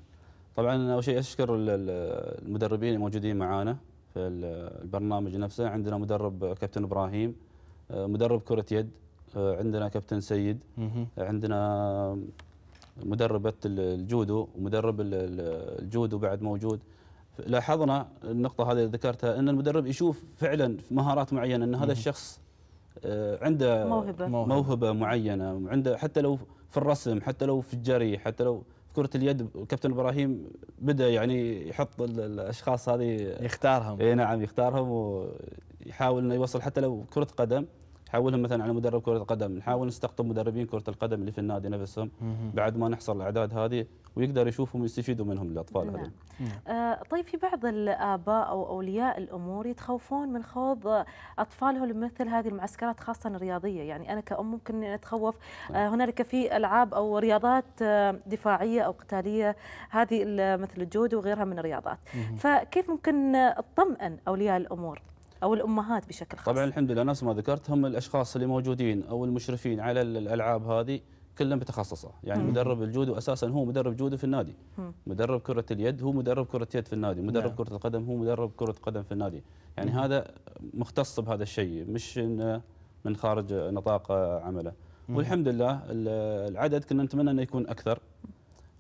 طبعا اول شيء اشكر المدربين الموجودين معانا في البرنامج نفسه، عندنا مدرب كابتن ابراهيم، آه، مدرب كره يد، آه، عندنا كابتن سيد، عندنا مدربه الجودو ومدرب الجودو بعد موجود لاحظنا النقطه هذه اللي ذكرتها ان المدرب يشوف فعلا مهارات معينه ان هذا الشخص آه، عنده موهبه موهبه معينه عنده حتى لو في الرسم حتى لو في الجري حتى لو كرة اليد كابتن ابراهيم بدا يعني يحط الاشخاص هذه يختارهم اي نعم يختارهم ويحاول انه يوصل حتى لو كرة قدم نحولهم مثلا على مدرب كره قدم نحاول نستقطب مدربين كره القدم اللي في النادي نفسهم بعد ما نحصل الاعداد هذه ويقدر يشوفهم ويستفيدوا منهم الاطفال نعم. هذول نعم. آه طيب في بعض الاباء او اولياء الامور يتخوفون من خوض اطفالهم لمثل هذه المعسكرات خاصه الرياضيه يعني انا كأم ممكن اتخوف آه هنالك في العاب او رياضات آه، دفاعيه او قتاليه هذه مثل الجودو وغيرها من الرياضات فكيف ممكن تطمئن اولياء الامور او الامهات بشكل خاص طبعا الحمد لله نفس ما ذكرت هم الاشخاص اللي موجودين او المشرفين على الالعاب هذه كلهم بتخصصه يعني مم. مدرب الجودو اساسا هو مدرب جودو في النادي مم. مدرب كره اليد هو مدرب كره يد في النادي مدرب نعم. كره القدم هو مدرب كره قدم في النادي يعني مم. هذا مختص بهذا الشيء مش من خارج نطاق عمله مم. والحمد لله العدد كنا نتمنى انه يكون اكثر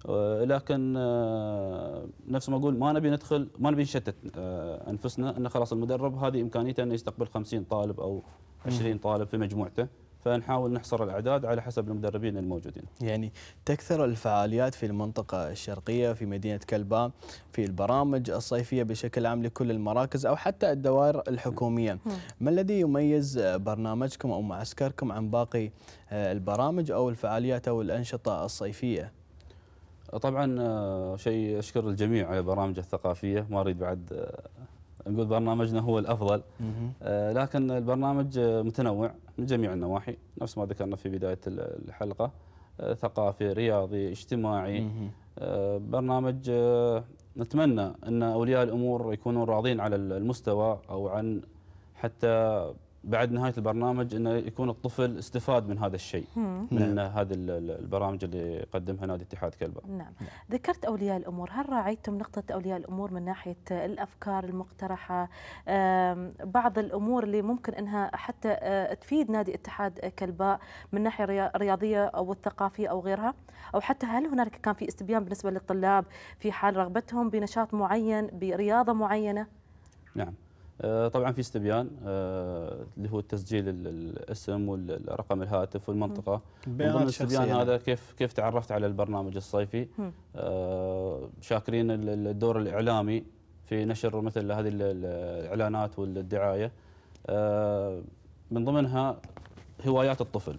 آه، لكن آه، نفس ما اقول ما نبي ندخل ما نبي نشتت آه، انفسنا انه خلاص المدرب هذه امكانيته انه يستقبل 50 طالب او 20 طالب في مجموعته فنحاول نحصر الاعداد على حسب المدربين الموجودين. يعني تكثر الفعاليات في المنطقه الشرقيه في مدينه كلبا في البرامج الصيفيه بشكل عام لكل المراكز او حتى الدوائر الحكوميه. ما الذي يميز برنامجكم او معسكركم عن باقي البرامج او الفعاليات او الانشطه الصيفيه؟ طبعا آه، شيء اشكر الجميع على برامج الثقافيه ما اريد بعد آه، نقول برنامجنا هو الافضل آه، لكن البرنامج متنوع من جميع النواحي نفس ما ذكرنا في بدايه الحلقه ثقافي رياضي اجتماعي برنامج نتمنى ان اولياء الامور يكونون راضين على المستوى او عن حتى بعد نهايه البرنامج انه يكون الطفل استفاد من هذا الشيء من نعم. هذه البرامج اللي يقدمها نادي اتحاد نعم. نعم. ذكرت اولياء الامور، هل راعيتم نقطه اولياء الامور من ناحيه الافكار المقترحه بعض الامور اللي ممكن انها حتى آه، تفيد نادي اتحاد كلباء من ناحيه رياضيه او الثقافيه او غيرها؟ او حتى هل هناك كان في استبيان بالنسبه للطلاب في حال رغبتهم بنشاط معين برياضه معينه؟ نعم. آه، طبعا في استبيان آه، اللي هو تسجيل الاسم والرقم الهاتف والمنطقه من ضمن الاستبيان هذا كيف كيف تعرفت على البرنامج الصيفي آه، شاكرين الدور الاعلامي في نشر مثل هذه الاعلانات والدعايه من ضمنها هوايات الطفل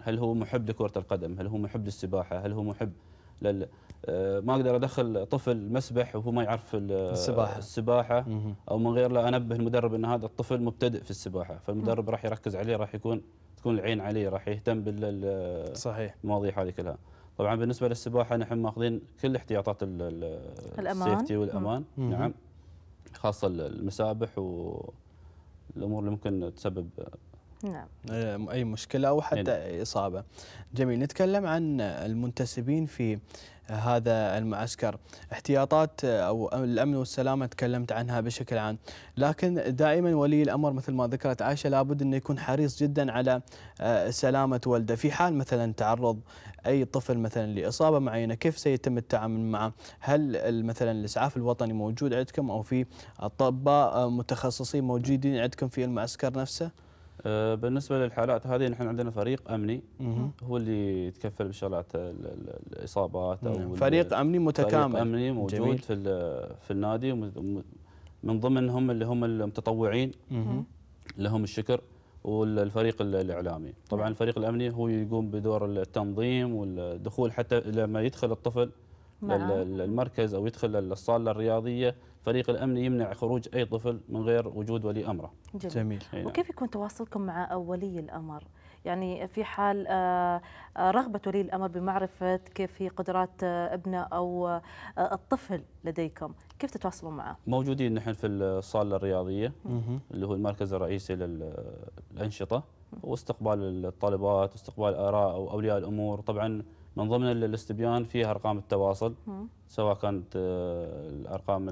هل هو محب لكره القدم هل هو محب للسباحه هل هو محب لل آه، ما اقدر ادخل طفل مسبح وهو ما يعرف السباحه السباحه او من غير لا انبه المدرب ان هذا الطفل مبتدئ في السباحه فالمدرب راح يركز عليه راح يكون تكون العين عليه راح يهتم بال صحيح المواضيع هذه كلها طبعا بالنسبه للسباحه نحن ماخذين كل احتياطات السيفتي والامان مم. نعم خاصه المسابح والامور اللي ممكن تسبب نعم. آه، اي مشكله او حتى نعم. اصابه. جميل نتكلم عن المنتسبين في هذا المعسكر احتياطات آه، أو الأمن والسلامة تكلمت عنها بشكل عام لكن دائما ولي الأمر مثل ما ذكرت عائشة لابد أنه يكون حريص جدا على آه، سلامة ولده في حال مثلا تعرض أي طفل مثلا لإصابة معينة كيف سيتم التعامل معه هل مثلا الإسعاف الوطني موجود عندكم أو في أطباء متخصصين موجودين عندكم في المعسكر نفسه؟ آه، بالنسبه للحالات هذه نحن عندنا فريق امني هو اللي يتكفل بشغلات الاصابات او نعم. فريق امني متكامل فريق امني موجود جميل. في في النادي من ضمنهم اللي هم المتطوعين لهم الشكر والفريق الاعلامي طبعا نعم. الفريق الامني هو يقوم بدور التنظيم والدخول حتى لما يدخل الطفل المركز نعم. او يدخل الصاله الرياضيه فريق الامن يمنع خروج اي طفل من غير وجود ولي امره. جميل. جميل. إيه. وكيف يكون تواصلكم مع ولي الامر؟ يعني في حال آه، آه، رغبة ولي الأمر بمعرفة كيف هي قدرات آه، ابنه أو الطفل لديكم كيف تتواصلون معه؟ موجودين نحن في الصالة الرياضية اللي هو المركز الرئيسي للأنشطة واستقبال الطالبات واستقبال آراء وأولياء الأمور طبعا من ضمن الاستبيان فيها ارقام التواصل سواء كانت آه، الارقام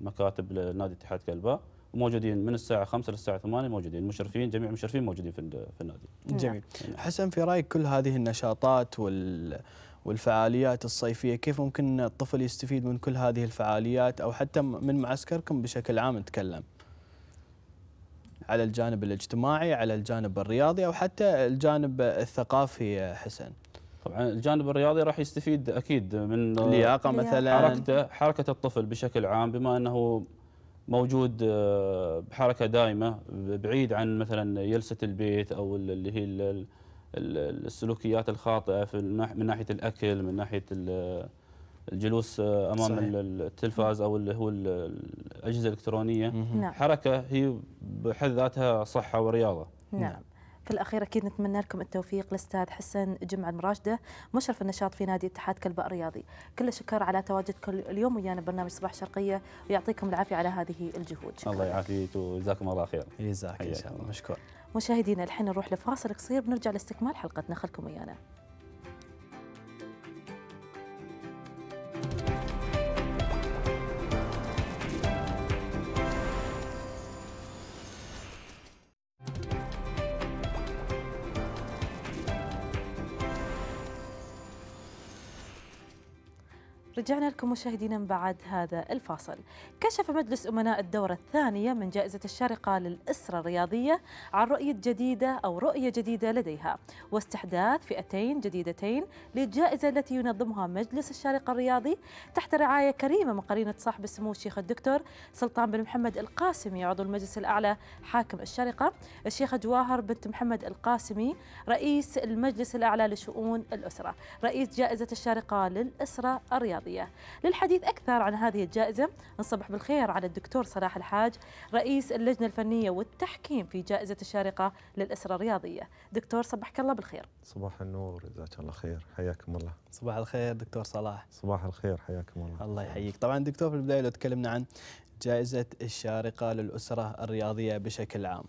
المكاتب لنادي اتحاد كلباء موجودين من الساعه 5 للساعه 8 موجودين المشرفين جميع المشرفين موجودين في في النادي. نعم. جميل. نعم. حسن في رايك كل هذه النشاطات وال والفعاليات الصيفيه كيف ممكن الطفل يستفيد من كل هذه الفعاليات او حتى من معسكركم بشكل عام نتكلم. على الجانب الاجتماعي، على الجانب الرياضي او حتى الجانب الثقافي حسن. طبعا الجانب الرياضي راح يستفيد اكيد من اللياقه مثلا حركته حركه الطفل بشكل عام بما انه موجود آه، بحركه دائمه بعيد عن مثلا يلسه البيت او اللي هي السلوكيات الخاطئه في من ناحيه الاكل من ناحيه الجلوس آه، امام صحيح. التلفاز او اللي هو الاجهزه الالكترونيه نعم. حركه هي بحد ذاتها صحه ورياضه نعم في الأخير أكيد نتمنى لكم التوفيق الأستاذ حسن جمعة المراشدة مشرف النشاط في نادي اتحاد كلباء الرياضي كل شكر على تواجدكم اليوم ويانا برنامج صباح شرقية ويعطيكم العافية على هذه الجهود شكرا. الله يعافيك وجزاكم الله خير جزاك إن شاء الله مشكور مشاهدينا الحين نروح لفاصل قصير بنرجع لاستكمال حلقتنا خلكم ويانا رجعنا لكم مشاهدينا من بعد هذا الفاصل كشف مجلس أمناء الدورة الثانية من جائزة الشارقة للأسرة الرياضية عن رؤية جديدة أو رؤية جديدة لديها واستحداث فئتين جديدتين للجائزة التي ينظمها مجلس الشارقة الرياضي تحت رعاية كريمة من قرينة صاحب السمو الشيخ الدكتور سلطان بن محمد القاسمي عضو المجلس الأعلى حاكم الشارقة الشيخة جواهر بنت محمد القاسمي رئيس المجلس الأعلى لشؤون الأسرة رئيس جائزة الشارقة للأسرة الرياضية الرياضية للحديث أكثر عن هذه الجائزة نصبح بالخير على الدكتور صلاح الحاج رئيس اللجنة الفنية والتحكيم في جائزة الشارقة للأسرة الرياضية دكتور صبحك الله بالخير صباح النور جزاك الله خير حياكم الله صباح الخير دكتور صلاح صباح الخير حياكم الله الله يحييك طبعا دكتور في البداية لو تكلمنا عن جائزة الشارقة للأسرة الرياضية بشكل عام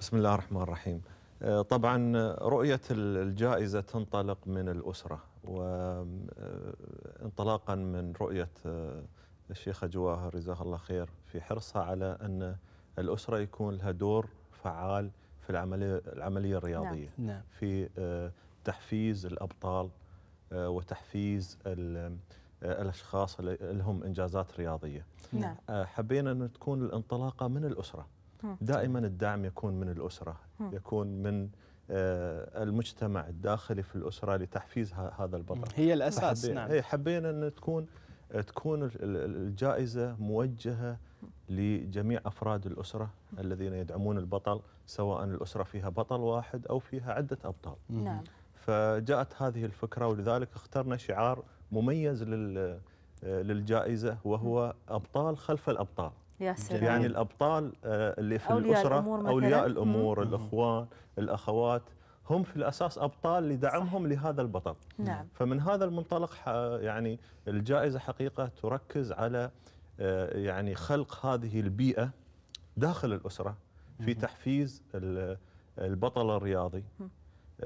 بسم الله الرحمن الرحيم آه، طبعا آه، رؤية الجائزة تنطلق من الأسرة وانطلاقا من رؤية آه، الشيخة جواهر جزاها الله خير في حرصها على أن الأسرة يكون لها دور فعال في العملية, العملية الرياضية نعم. نعم. في آه، تحفيز الأبطال آه، وتحفيز الأشخاص اللي لهم إنجازات رياضية نعم. نعم. حبينا أن تكون الانطلاقة من الأسرة دائما الدعم يكون من الأسرة يكون من آه، المجتمع الداخلي في الاسره لتحفيز هذا البطل هي الاساس نعم حبينا ان تكون تكون الجائزه موجهه لجميع افراد الاسره الذين يدعمون البطل سواء الاسره فيها بطل واحد او فيها عده ابطال نعم فجاءت هذه الفكره ولذلك اخترنا شعار مميز آه، للجائزه وهو ابطال خلف الابطال يا سلام. يعني الابطال آه، اللي في أولياء الاسره الأمور مثلاً. اولياء الامور مم. الاخوان الاخوات هم في الاساس ابطال لدعمهم صح. لهذا البطل نعم. فمن هذا المنطلق يعني الجائزه حقيقه تركز على آه، يعني خلق هذه البيئه داخل الاسره في تحفيز البطل الرياضي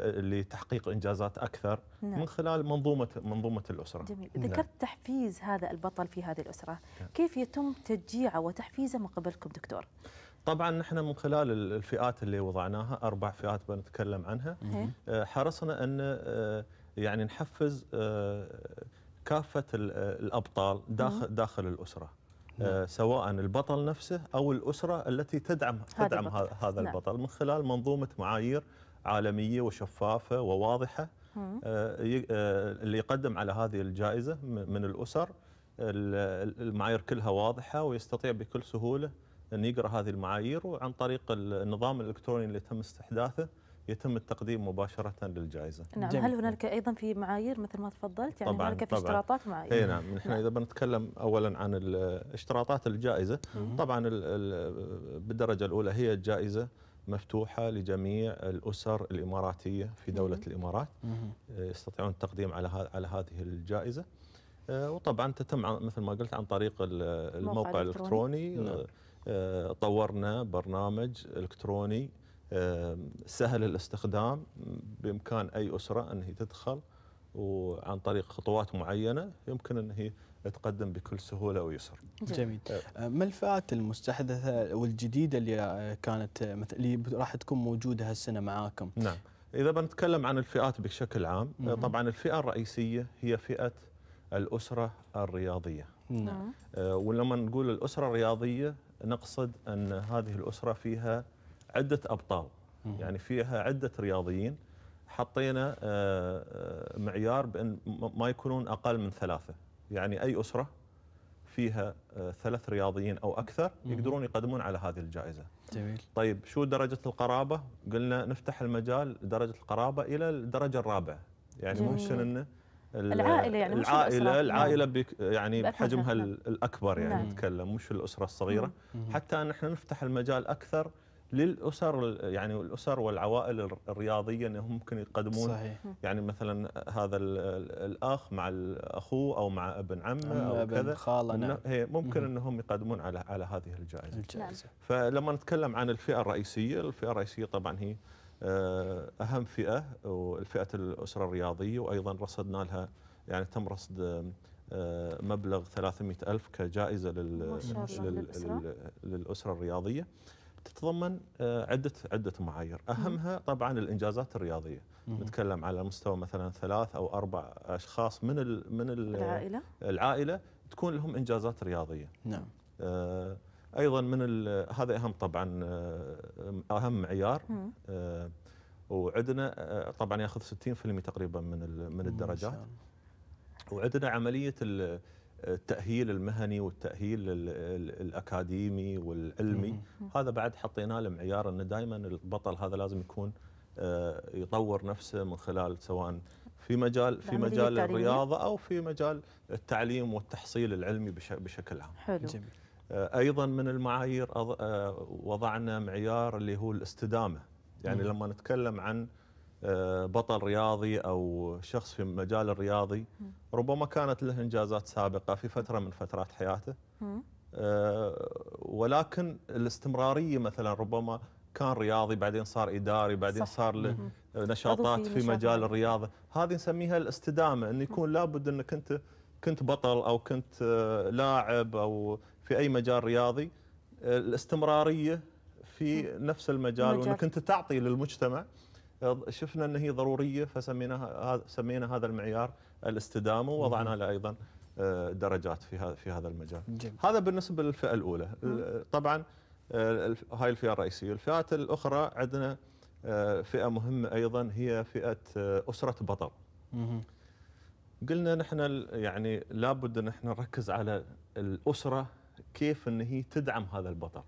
لتحقيق انجازات اكثر نعم. من خلال منظومه منظومه الاسره. جميل، نعم. ذكرت نعم. تحفيز هذا البطل في هذه الاسره، نعم. كيف يتم تشجيعه وتحفيزه من قبلكم دكتور؟ طبعا نحن من خلال الفئات اللي وضعناها اربع فئات بنتكلم عنها آه، حرصنا ان آه، يعني نحفز آه، كافه الابطال داخل داخل الاسره. نعم. سواء البطل نفسه او الاسره التي تدعم تدعم البطل. هذا نعم. البطل نعم. من خلال منظومه معايير عالميه وشفافه وواضحه آه، آه، اللي يقدم على هذه الجائزه من الاسر المعايير كلها واضحه ويستطيع بكل سهوله ان يقرا هذه المعايير وعن طريق النظام الالكتروني اللي تم استحداثه يتم التقديم مباشرة للجائزة. نعم، جميل. هل هنالك أيضا في معايير مثل ما تفضلت؟ يعني طبعاً هنالك في طبعاً. اشتراطات معايير. اي نعم، نحن نعم. إذا بنتكلم أولا عن اشتراطات الجائزة، مم. طبعا بالدرجة الأولى هي الجائزة مفتوحه لجميع الاسر الاماراتيه في دوله الامارات آه، يستطيعون التقديم على على هذه الجائزه آه، وطبعا تتم مثل ما قلت عن طريق الموقع الالكتروني نعم. آه، طورنا برنامج الكتروني سهل الاستخدام بامكان اي اسره ان هي تدخل وعن طريق خطوات معينه يمكن ان هي تقدم بكل سهوله ويسر. جميل. أه. أه، ما الفئات المستحدثه والجديده اللي آه، كانت مثل اللي راح تكون موجوده هالسنه معاكم؟ نعم. اذا بنتكلم عن الفئات بشكل عام، طبعا الفئه الرئيسيه هي فئه الاسره الرياضيه. نعم. نعم. ولما نقول الاسره الرياضيه نقصد ان هذه الاسره فيها عده ابطال. يعني فيها عده رياضيين. حطينا معيار بان ما يكونون اقل من ثلاثه يعني أي أسرة فيها آه، ثلاث رياضيين أو أكثر يقدرون يقدمون على هذه الجائزة جميل طيب شو درجة القرابة؟ قلنا نفتح المجال درجة القرابة إلى الدرجة الرابعة يعني مو يعني شنو العائله نعم. يعني العائله مش العائله بك يعني بحجمها الاكبر يعني نعم. نتكلم مش الاسره الصغيره مم. حتى ان احنا نفتح المجال اكثر للاسر يعني الاسر والعوائل الرياضيه انهم ممكن يقدمون صحيح. يعني مثلا هذا الاخ مع اخوه او مع ابن عمه او ابن كذا خاله نعم. هي ممكن انهم يقدمون على على هذه الجائزه, الجائزة. نعم. فلما نتكلم عن الفئه الرئيسيه الفئه الرئيسيه طبعا هي آه، اهم فئه والفئه الاسره الرياضيه وايضا رصدنا لها يعني تم رصد آه، مبلغ 300 ألف كجائزة لل... لل... للأسرة الرياضية تتضمن آه، عده عده معايير اهمها طبعا الانجازات الرياضيه مم. نتكلم على مستوى مثلا ثلاث او اربع اشخاص من الـ من الـ العائله العائله تكون لهم انجازات رياضيه نعم آه ايضا من هذا اهم طبعا آه، اهم معيار آه وعندنا آه، طبعا ياخذ 60% تقريبا من من الدرجات وعندنا عمليه التاهيل المهني والتاهيل الاكاديمي والعلمي هذا بعد حطينا له معيار انه دائما البطل هذا لازم يكون آه، يطور نفسه من خلال سواء في مجال في مجال الرياضه او في مجال التعليم والتحصيل العلمي بشكل عام. حلو. آه، ايضا من المعايير آه، وضعنا معيار اللي هو الاستدامه، يعني لما نتكلم عن آه، بطل رياضي او شخص في المجال الرياضي ربما كانت له انجازات سابقه في فتره من فترات حياته آه، ولكن الاستمراريه مثلا ربما كان رياضي بعدين صار اداري بعدين صح. صار له نشاطات في مجال الرياضه هذه نسميها الاستدامه ان يكون لابد انك انت كنت بطل او كنت آه، لاعب او في اي مجال رياضي الاستمراريه في نفس المجال وانك انت تعطي للمجتمع شفنا ان هي ضروريه فسميناها سمينا هذا المعيار الاستدامه ووضعنا له ايضا آه، درجات في هذا في هذا المجال. جميل. هذا بالنسبه للفئه الاولى، طبعا آه، هاي الفئه الرئيسيه، الفئات الاخرى عندنا آه، فئه مهمه ايضا هي فئه اسره بطل. قلنا نحن يعني لابد ان احنا نركز على الاسره كيف ان هي تدعم هذا البطل.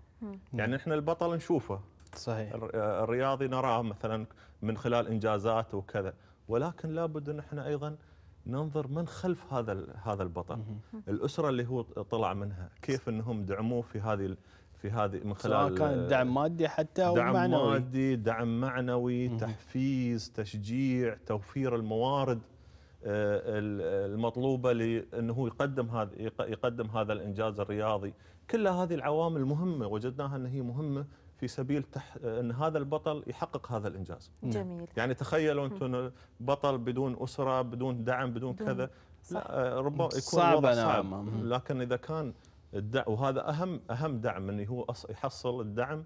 يعني احنا البطل نشوفه صحيح. آه، الرياضي نراه مثلا من خلال انجازاته وكذا ولكن لابد ان احنا ايضا ننظر من خلف هذا هذا البطل الاسره اللي هو طلع منها كيف انهم دعموه في هذه في هذه من خلال سواء كان دعم مادي حتى او دعم معنوي دعم مادي دعم معنوي تحفيز تشجيع توفير الموارد آه، المطلوبه لانه يقدم هذا يقدم هذا الانجاز الرياضي كل هذه العوامل مهمه وجدناها ان هي مهمه في سبيل تح... ان هذا البطل يحقق هذا الانجاز نعم. جميل يعني تخيلوا انتم بطل بدون اسره بدون دعم بدون كذا لا آه، ربما يكون صعب, صعب. لكن اذا كان الدعم وهذا اهم اهم دعم انه هو يحصل الدعم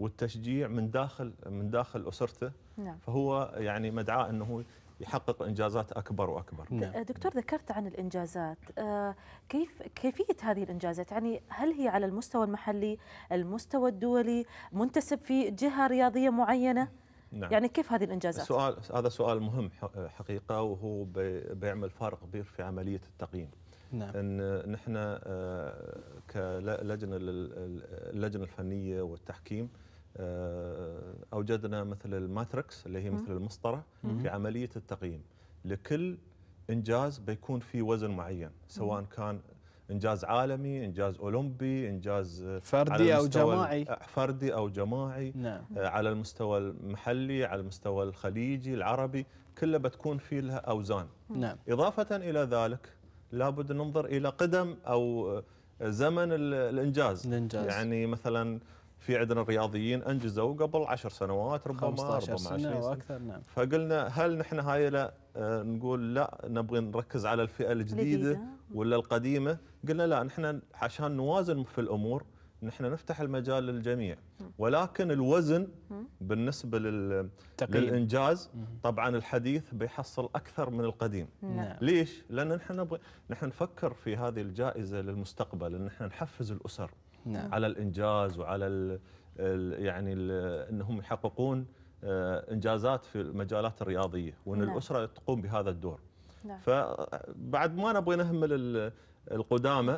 والتشجيع من داخل من داخل اسرته نعم. فهو يعني مدعاه انه يحقق انجازات اكبر واكبر. نعم. أه، دكتور ذكرت عن الانجازات، أه، كيف كيفيه هذه الانجازات؟ يعني هل هي على المستوى المحلي، المستوى الدولي، منتسب في جهه رياضيه معينه؟ نعم. يعني كيف هذه الانجازات؟ سؤال هذا سؤال مهم حقيقه وهو بيعمل فارق كبير في عمليه التقييم. نعم. ان نحن أه، كلجنه اللجنه الفنيه والتحكيم آه، اوجدنا مثل الماتريكس اللي هي مثل المسطره في عمليه التقييم لكل انجاز بيكون في وزن معين سواء كان انجاز عالمي انجاز اولمبي انجاز آه، فردي او جماعي آه، فردي او جماعي نعم. على المستوى المحلي على المستوى الخليجي العربي كلها بتكون في لها اوزان نعم. اضافه الى ذلك لابد ننظر الى قدم او زمن الانجاز, الانجاز. يعني مثلا في عندنا الرياضيين انجزوا قبل عشر سنوات ربما 15 سنه واكثر نعم فقلنا هل نحن هاي لا آه، نقول لا نبغي نركز على الفئه الجديده ولا القديمه قلنا لا نحن عشان نوازن في الامور نحن نفتح المجال للجميع ولكن الوزن بالنسبه لل... للانجاز طبعا الحديث بيحصل اكثر من القديم نعم. نعم. ليش لان نحن نبغي نحن نفكر في هذه الجائزه للمستقبل ان نحن نحفز الاسر نعم. على الانجاز وعلى ال الـ يعني الـ انهم يحققون آه، انجازات في المجالات الرياضيه وان نعم. الاسره تقوم بهذا الدور نعم. فبعد ما نبغي نهمل القدامى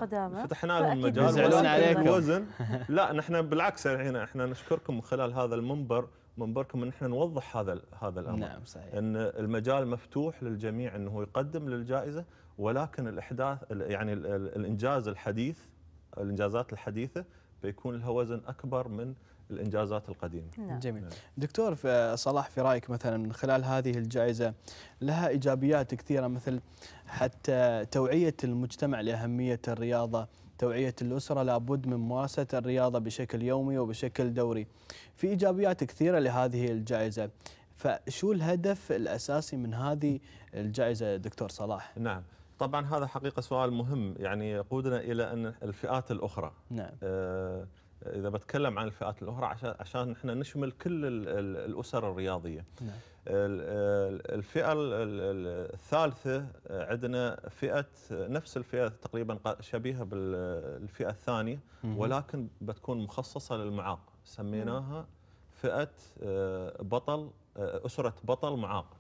فتحنا لهم مجال يزعلون وزن لا نحن بالعكس الحين احنا نشكركم من خلال هذا المنبر منبركم ان احنا نوضح هذا هذا الامر نعم صحيح ان المجال مفتوح للجميع انه يقدم للجائزه ولكن الاحداث يعني الانجاز الحديث الانجازات الحديثه بيكون لها وزن اكبر من الانجازات القديمه. نعم. نعم. جميل. نعم. دكتور في صلاح في رايك مثلا من خلال هذه الجائزه لها ايجابيات كثيره مثل حتى توعيه المجتمع لاهميه الرياضه، توعيه الاسره لابد من ممارسه الرياضه بشكل يومي وبشكل دوري. في ايجابيات كثيره لهذه الجائزه. فشو الهدف الاساسي من هذه الجائزه دكتور صلاح؟ نعم. طبعا هذا حقيقه سؤال مهم يعني يقودنا الى ان الفئات الاخرى نعم آه اذا بتكلم عن الفئات الاخرى عشان عشان احنا نشمل كل الاسر الرياضيه نعم الفئه الثالثه آه، عندنا فئه آه، نفس الفئه تقريبا شبيهه بالفئه الثانيه ولكن بتكون مخصصه للمعاق سميناها فئه آه، بطل اسره بطل معاق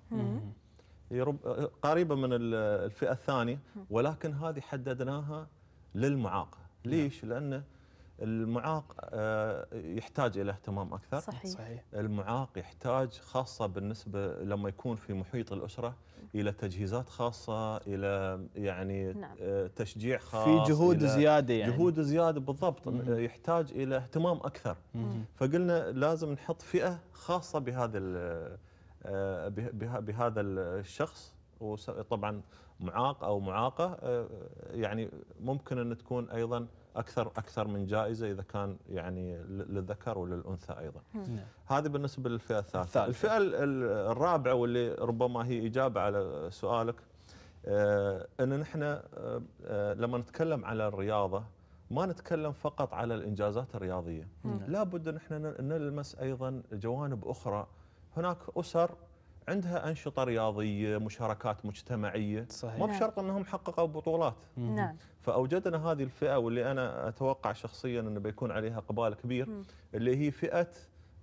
هي رب قريبه من الفئه الثانيه ولكن هذه حددناها للمعاق نعم. ليش لان المعاق آه، يحتاج الى اهتمام اكثر صحيح. صحيح المعاق يحتاج خاصه بالنسبه لما يكون في محيط الاسره الى تجهيزات خاصه الى يعني نعم. آه، تشجيع خاص في جهود زياده يعني جهود زياده بالضبط مم. آه، يحتاج الى اهتمام اكثر مم. فقلنا لازم نحط فئه خاصه بهذا آه، بهذا الشخص وطبعا معاق او معاقه آه، يعني ممكن ان تكون ايضا اكثر اكثر من جائزه اذا كان يعني للذكر وللانثى ايضا. نعم. هذه بالنسبه للفئه الثالثه. الفئه الرابعه واللي ربما هي اجابه على سؤالك آه، ان نحن لما نتكلم على الرياضه ما نتكلم فقط على الانجازات الرياضيه، لابد ان احنا نلمس ايضا جوانب اخرى هناك أسر عندها أنشطة رياضية مشاركات مجتمعية صحيح. مو نعم. بشرط أنهم حققوا بطولات نعم. فأوجدنا هذه الفئة واللي أنا أتوقع شخصيا أنه بيكون عليها إقبال كبير مم. اللي هي فئة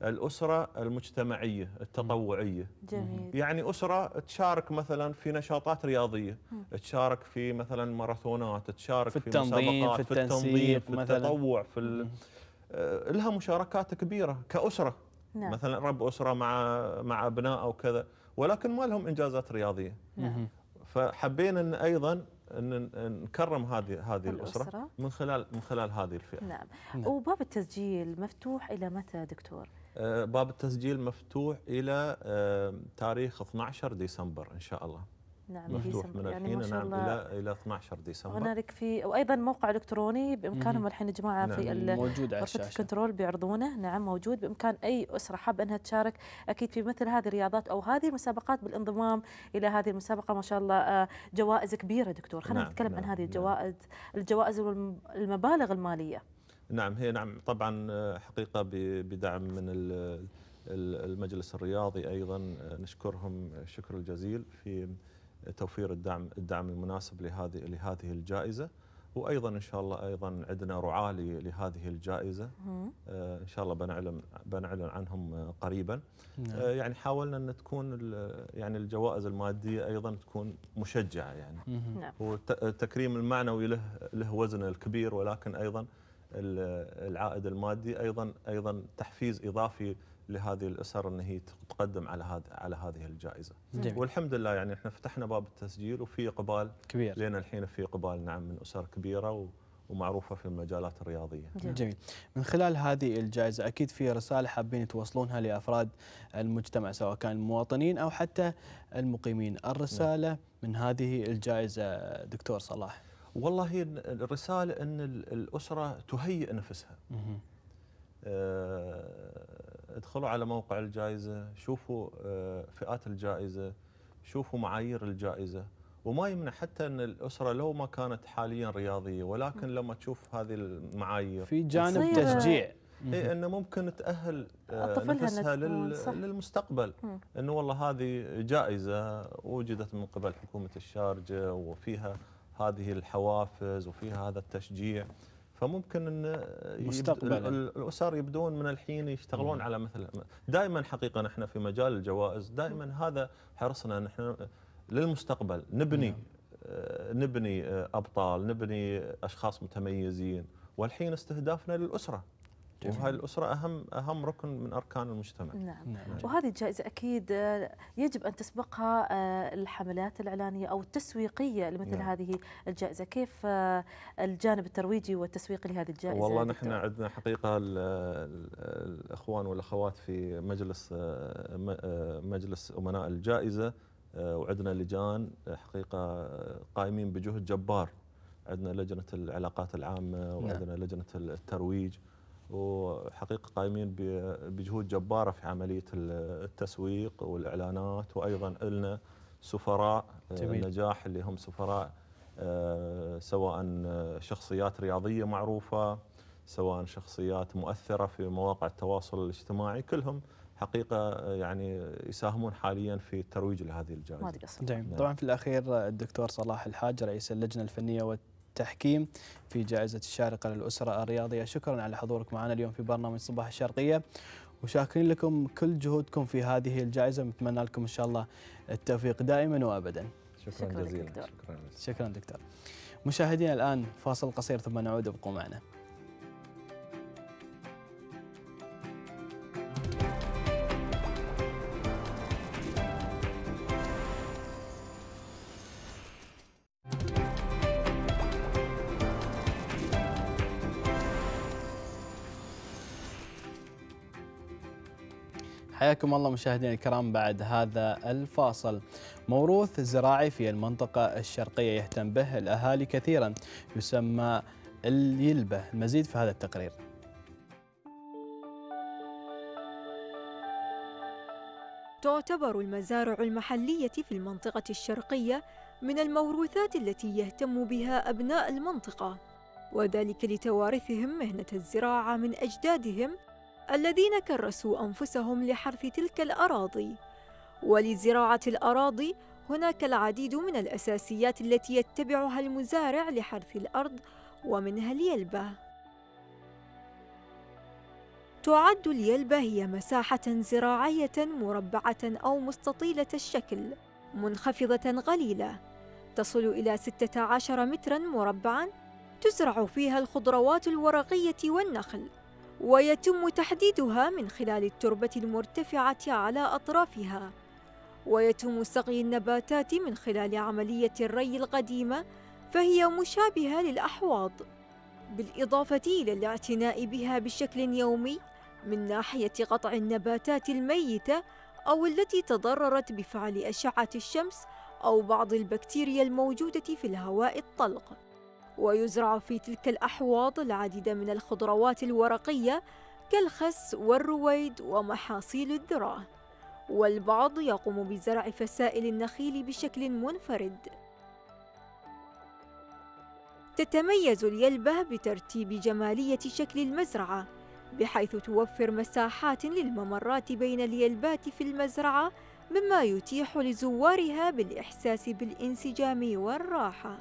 الأسرة المجتمعية التطوعية جميل. يعني أسرة تشارك مثلا في نشاطات رياضية مم. تشارك في مثلا ماراثونات تشارك في, في التنظيم مسابقات في, التنسيق في التنظيف في التطوع في آه، لها مشاركات كبيرة كأسرة نعم. مثلا رب اسره مع مع ابناء او كذا ولكن ما لهم انجازات رياضيه نعم. فحبينا ان ايضا ان نكرم هذه هذه الاسره, الأسرة. من خلال من خلال هذه الفئه نعم. نعم وباب التسجيل مفتوح الى متى دكتور آه، باب التسجيل مفتوح الى آه، تاريخ 12 ديسمبر ان شاء الله نعم مفتوح من الحين يعني ما شاء نعم، الله نعم الى الى 12 ديسمبر هنالك في وايضا موقع الكتروني بامكانهم الحين يا جماعه نعم في موجود على الشاشه الكنترول بيعرضونه نعم موجود بامكان اي اسره حابه انها تشارك اكيد في مثل هذه الرياضات او هذه المسابقات بالانضمام الى هذه المسابقه ما شاء الله آه، جوائز كبيره دكتور خلينا نعم نتكلم نعم عن هذه الجوائز نعم الجوائز والمبالغ الماليه نعم هي نعم طبعا آه، حقيقه بدعم من المجلس الرياضي ايضا آه، نشكرهم شكر الجزيل في توفير الدعم الدعم المناسب لهذه لهذه الجائزه وايضا ان شاء الله ايضا عندنا رعاه لهذه الجائزه آه، ان شاء الله بنعلم بنعلن عنهم قريبا نعم. آه، يعني حاولنا ان تكون يعني الجوائز الماديه ايضا تكون مشجعه يعني نعم. والتكريم المعنوي له له وزنه الكبير ولكن ايضا العائد المادي ايضا ايضا تحفيز اضافي لهذه الاسر ان هي تقدم على هذا على هذه الجائزه. جميل. والحمد لله يعني احنا فتحنا باب التسجيل وفي اقبال كبير لين الحين في اقبال نعم من اسر كبيره و ومعروفة في المجالات الرياضية جميل. من خلال هذه الجائزة أكيد في رسالة حابين توصلونها لأفراد المجتمع سواء كان المواطنين أو حتى المقيمين الرسالة نعم. من هذه الجائزة دكتور صلاح والله هي الرسالة أن الأسرة تهيئ نفسها ادخلوا على موقع الجائزه شوفوا آه، فئات الجائزه شوفوا معايير الجائزه وما يمنع حتى ان الاسره لو ما كانت حاليا رياضيه ولكن لما تشوف هذه المعايير في جانب تشجيع اي انه ممكن تاهل آه، نفسها للمستقبل انه والله هذه جائزه وجدت من قبل حكومه الشارجه وفيها هذه الحوافز وفيها هذا التشجيع فممكن ان مستقبلا الاسر يبدون من الحين يشتغلون مم. على مثل دائما حقيقه نحن في مجال الجوائز دائما هذا حرصنا نحن للمستقبل نبني مم. نعم. آه، نبني آه، ابطال نبني اشخاص متميزين والحين استهدافنا للاسره جميل. وهاي الأسرة أهم أهم ركن من أركان المجتمع نعم. نعم. وهذه الجائزة أكيد آه، يجب أن تسبقها آه، الحملات الإعلانية أو التسويقية لمثل نعم. هذه الجائزة كيف آه، الجانب الترويجي والتسويقي لهذه الجائزة والله نحن عندنا حقيقة الأخوان والأخوات في مجلس مجلس أمناء الجائزة وعندنا لجان حقيقة قائمين بجهد جبار عندنا لجنة العلاقات العامة نعم. وعندنا نعم. لجنة الترويج وحقيقة قائمين بجهود جبارة في عملية التسويق والإعلانات وأيضا لنا سفراء آه، جميل. النجاح اللي هم سفراء آه، سواء شخصيات رياضية معروفة سواء شخصيات مؤثرة في مواقع التواصل الاجتماعي كلهم حقيقه آه، يعني يساهمون حاليا في الترويج لهذه الجائزه. ما تقصر. نعم. طبعا في الاخير الدكتور صلاح الحاج رئيس اللجنه الفنيه والت التحكيم في جائزة الشارقة للأسرة الرياضية شكرا على حضورك معنا اليوم في برنامج صباح الشرقية وشاكرين لكم كل جهودكم في هذه الجائزة نتمنى لكم إن شاء الله التوفيق دائما وأبدا شكرا, شكرا جزيلا دكتور. شكرا شكرا دكتور مشاهدينا الآن فاصل قصير ثم نعود ابقوا معنا حياكم الله مشاهدينا الكرام بعد هذا الفاصل موروث زراعي في المنطقة الشرقية يهتم به الأهالي كثيرا يسمى اليلبة المزيد في هذا التقرير تعتبر المزارع المحلية في المنطقة الشرقية من الموروثات التي يهتم بها أبناء المنطقة وذلك لتوارثهم مهنة الزراعة من أجدادهم الذين كرسوا أنفسهم لحرث تلك الأراضي ولزراعة الأراضي هناك العديد من الأساسيات التي يتبعها المزارع لحرث الأرض ومنها اليلبة تعد اليلبة هي مساحة زراعية مربعة أو مستطيلة الشكل منخفضة غليلة تصل إلى 16 مترا مربعا تزرع فيها الخضروات الورقية والنخل ويتم تحديدها من خلال التربة المرتفعة على أطرافها ويتم سقي النباتات من خلال عملية الري القديمة فهي مشابهة للأحواض بالإضافة إلى الاعتناء بها بشكل يومي من ناحية قطع النباتات الميتة أو التي تضررت بفعل أشعة الشمس أو بعض البكتيريا الموجودة في الهواء الطلق ويزرع في تلك الأحواض العديد من الخضروات الورقية كالخس والرويد ومحاصيل الذرة والبعض يقوم بزرع فسائل النخيل بشكل منفرد تتميز اليلبة بترتيب جمالية شكل المزرعة بحيث توفر مساحات للممرات بين اليلبات في المزرعة مما يتيح لزوارها بالإحساس بالانسجام والراحة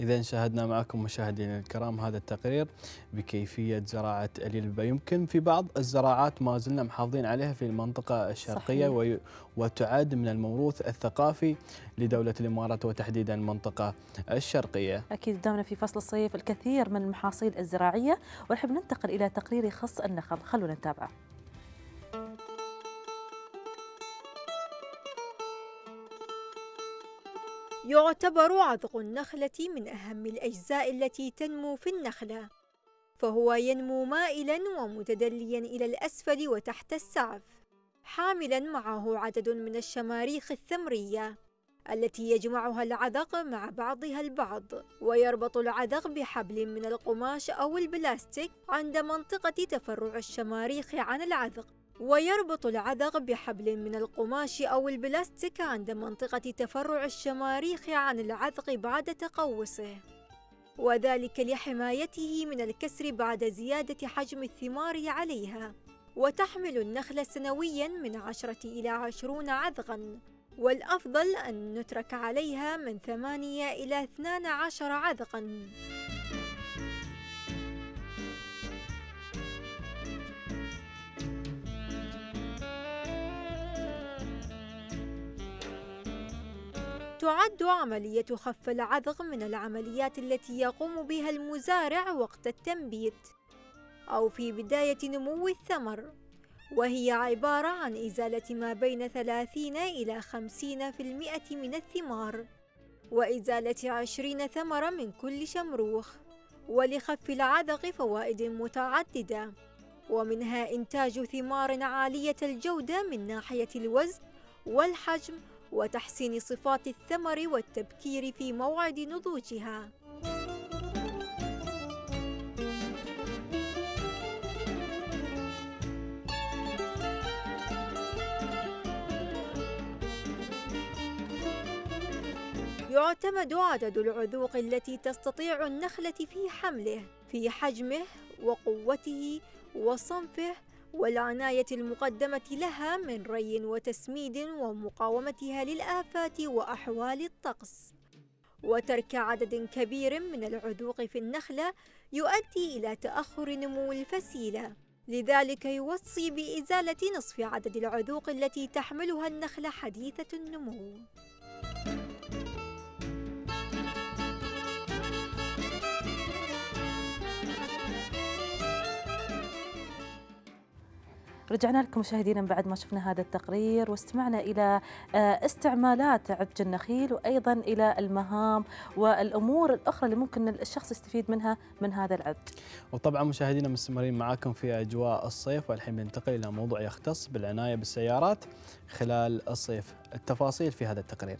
إذا شاهدنا معكم مشاهدينا الكرام هذا التقرير بكيفية زراعة اليلبة يمكن في بعض الزراعات ما زلنا محافظين عليها في المنطقة الشرقية صحيح. وتعد من الموروث الثقافي لدولة الإمارات وتحديدا المنطقة الشرقية أكيد دامنا في فصل الصيف الكثير من المحاصيل الزراعية ونحب ننتقل إلى تقرير يخص النخل خلونا نتابعه يعتبر عضق النخلة من أهم الأجزاء التي تنمو في النخلة فهو ينمو مائلا ومتدليا إلى الأسفل وتحت السعف حاملا معه عدد من الشماريخ الثمرية التي يجمعها العذق مع بعضها البعض ويربط العذق بحبل من القماش أو البلاستيك عند منطقة تفرع الشماريخ عن العذق ويربط العذق بحبل من القماش أو البلاستيك عند منطقة تفرع الشماريخ عن العذق بعد تقوسه وذلك لحمايته من الكسر بعد زيادة حجم الثمار عليها وتحمل النخلة سنويا من 10 إلى 20 عذقا والأفضل أن نترك عليها من 8 إلى 12 عذقا تعد عملية خف العذغ من العمليات التي يقوم بها المزارع وقت التنبيت أو في بداية نمو الثمر وهي عبارة عن إزالة ما بين 30 إلى 50% من الثمار وإزالة 20 ثمرة من كل شمروخ ولخف العذق فوائد متعددة ومنها إنتاج ثمار عالية الجودة من ناحية الوزن والحجم وتحسين صفات الثمر والتبكير في موعد نضوجها يعتمد عدد العذوق التي تستطيع النخلة في حمله في حجمه وقوته وصنفه والعناية المقدمة لها من ري وتسميد ومقاومتها للآفات وأحوال الطقس. وترك عدد كبير من العذوق في النخلة يؤدي إلى تأخر نمو الفسيلة، لذلك يوصي بإزالة نصف عدد العذوق التي تحملها النخلة حديثة النمو. رجعنا لكم مشاهدينا بعد ما شفنا هذا التقرير واستمعنا إلى آه، استعمالات عبج النخيل وأيضا إلى المهام والأمور الأخرى اللي ممكن الشخص يستفيد منها من هذا العبج. وطبعا مشاهدينا مستمرين معاكم في أجواء الصيف والحين بننتقل إلى موضوع يختص بالعناية بالسيارات خلال الصيف التفاصيل في هذا التقرير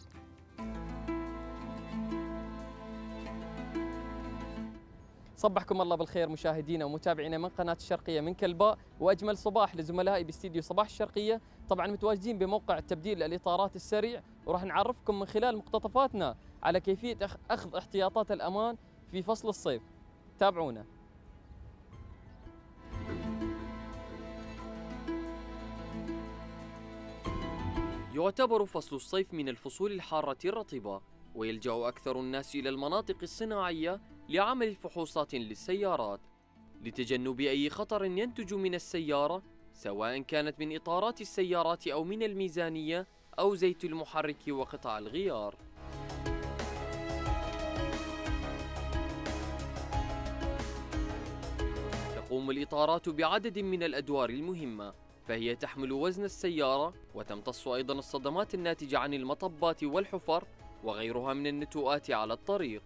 صبحكم الله بالخير مشاهدينا ومتابعينا من قناة الشرقية من كلباء وأجمل صباح لزملائي باستديو صباح الشرقية طبعا متواجدين بموقع تبديل الإطارات السريع وراح نعرفكم من خلال مقتطفاتنا على كيفية أخذ احتياطات الأمان في فصل الصيف تابعونا يعتبر فصل الصيف من الفصول الحارة الرطبة ويلجأ أكثر الناس إلى المناطق الصناعية لعمل فحوصات للسيارات لتجنب أي خطر ينتج من السيارة سواء كانت من إطارات السيارات أو من الميزانية أو زيت المحرك وقطع الغيار تقوم الإطارات بعدد من الأدوار المهمة فهي تحمل وزن السيارة وتمتص أيضا الصدمات الناتجة عن المطبات والحفر وغيرها من النتوءات على الطريق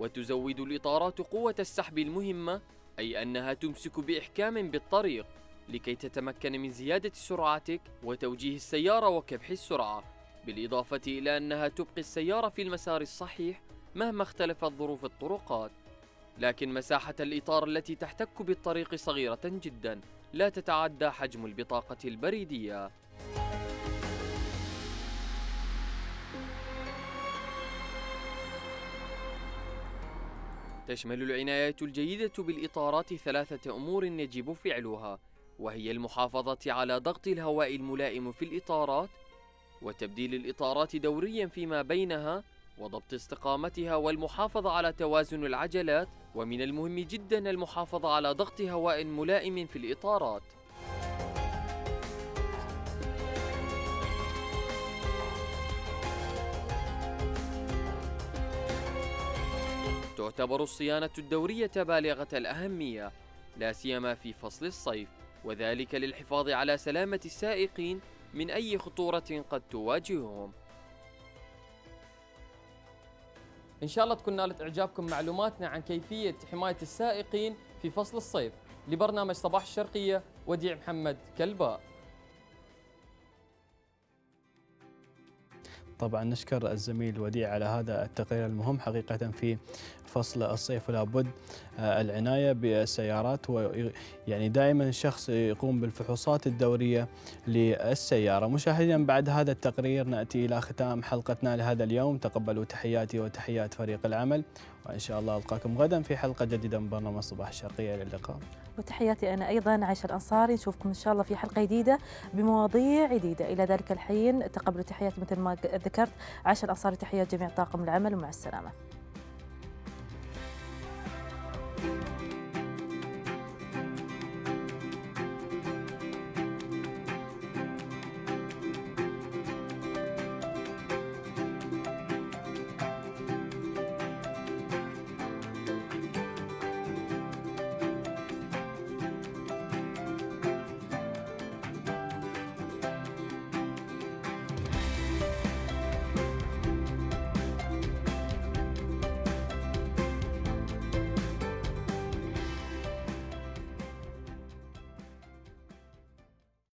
وتزود الإطارات قوة السحب المهمة أي أنها تمسك بإحكام بالطريق لكي تتمكن من زيادة سرعتك وتوجيه السيارة وكبح السرعة بالإضافة إلى أنها تبقي السيارة في المسار الصحيح مهما اختلفت ظروف الطرقات لكن مساحة الإطار التي تحتك بالطريق صغيرة جدا لا تتعدى حجم البطاقة البريدية تشمل العناية الجيدة بالإطارات ثلاثة أمور يجب فعلها وهي المحافظة على ضغط الهواء الملائم في الإطارات وتبديل الإطارات دوريا فيما بينها وضبط استقامتها والمحافظة على توازن العجلات ومن المهم جدا المحافظة على ضغط هواء ملائم في الإطارات تعتبر الصيانة الدورية بالغة الأهمية لا سيما في فصل الصيف وذلك للحفاظ على سلامة السائقين من أي خطورة قد تواجههم إن شاء الله تكون نالت إعجابكم معلوماتنا عن كيفية حماية السائقين في فصل الصيف لبرنامج صباح الشرقية وديع محمد كلباء طبعا نشكر الزميل وديع على هذا التقرير المهم حقيقة في فصل الصيف لابد آه، العناية بالسيارات ويعني دائما الشخص يقوم بالفحوصات الدورية للسيارة مشاهدينا بعد هذا التقرير نأتي إلى ختام حلقتنا لهذا اليوم تقبلوا تحياتي وتحيات فريق العمل وإن شاء الله ألقاكم غدا في حلقة جديدة من برنامج صباح الشرقية إلى اللقاء وتحياتي أنا أيضا عائشة الأنصاري نشوفكم إن شاء الله في حلقة جديدة بمواضيع جديدة إلى ذلك الحين تقبلوا تحياتي مثل ما ذكرت عائشة الأنصاري تحيات جميع طاقم العمل ومع السلامة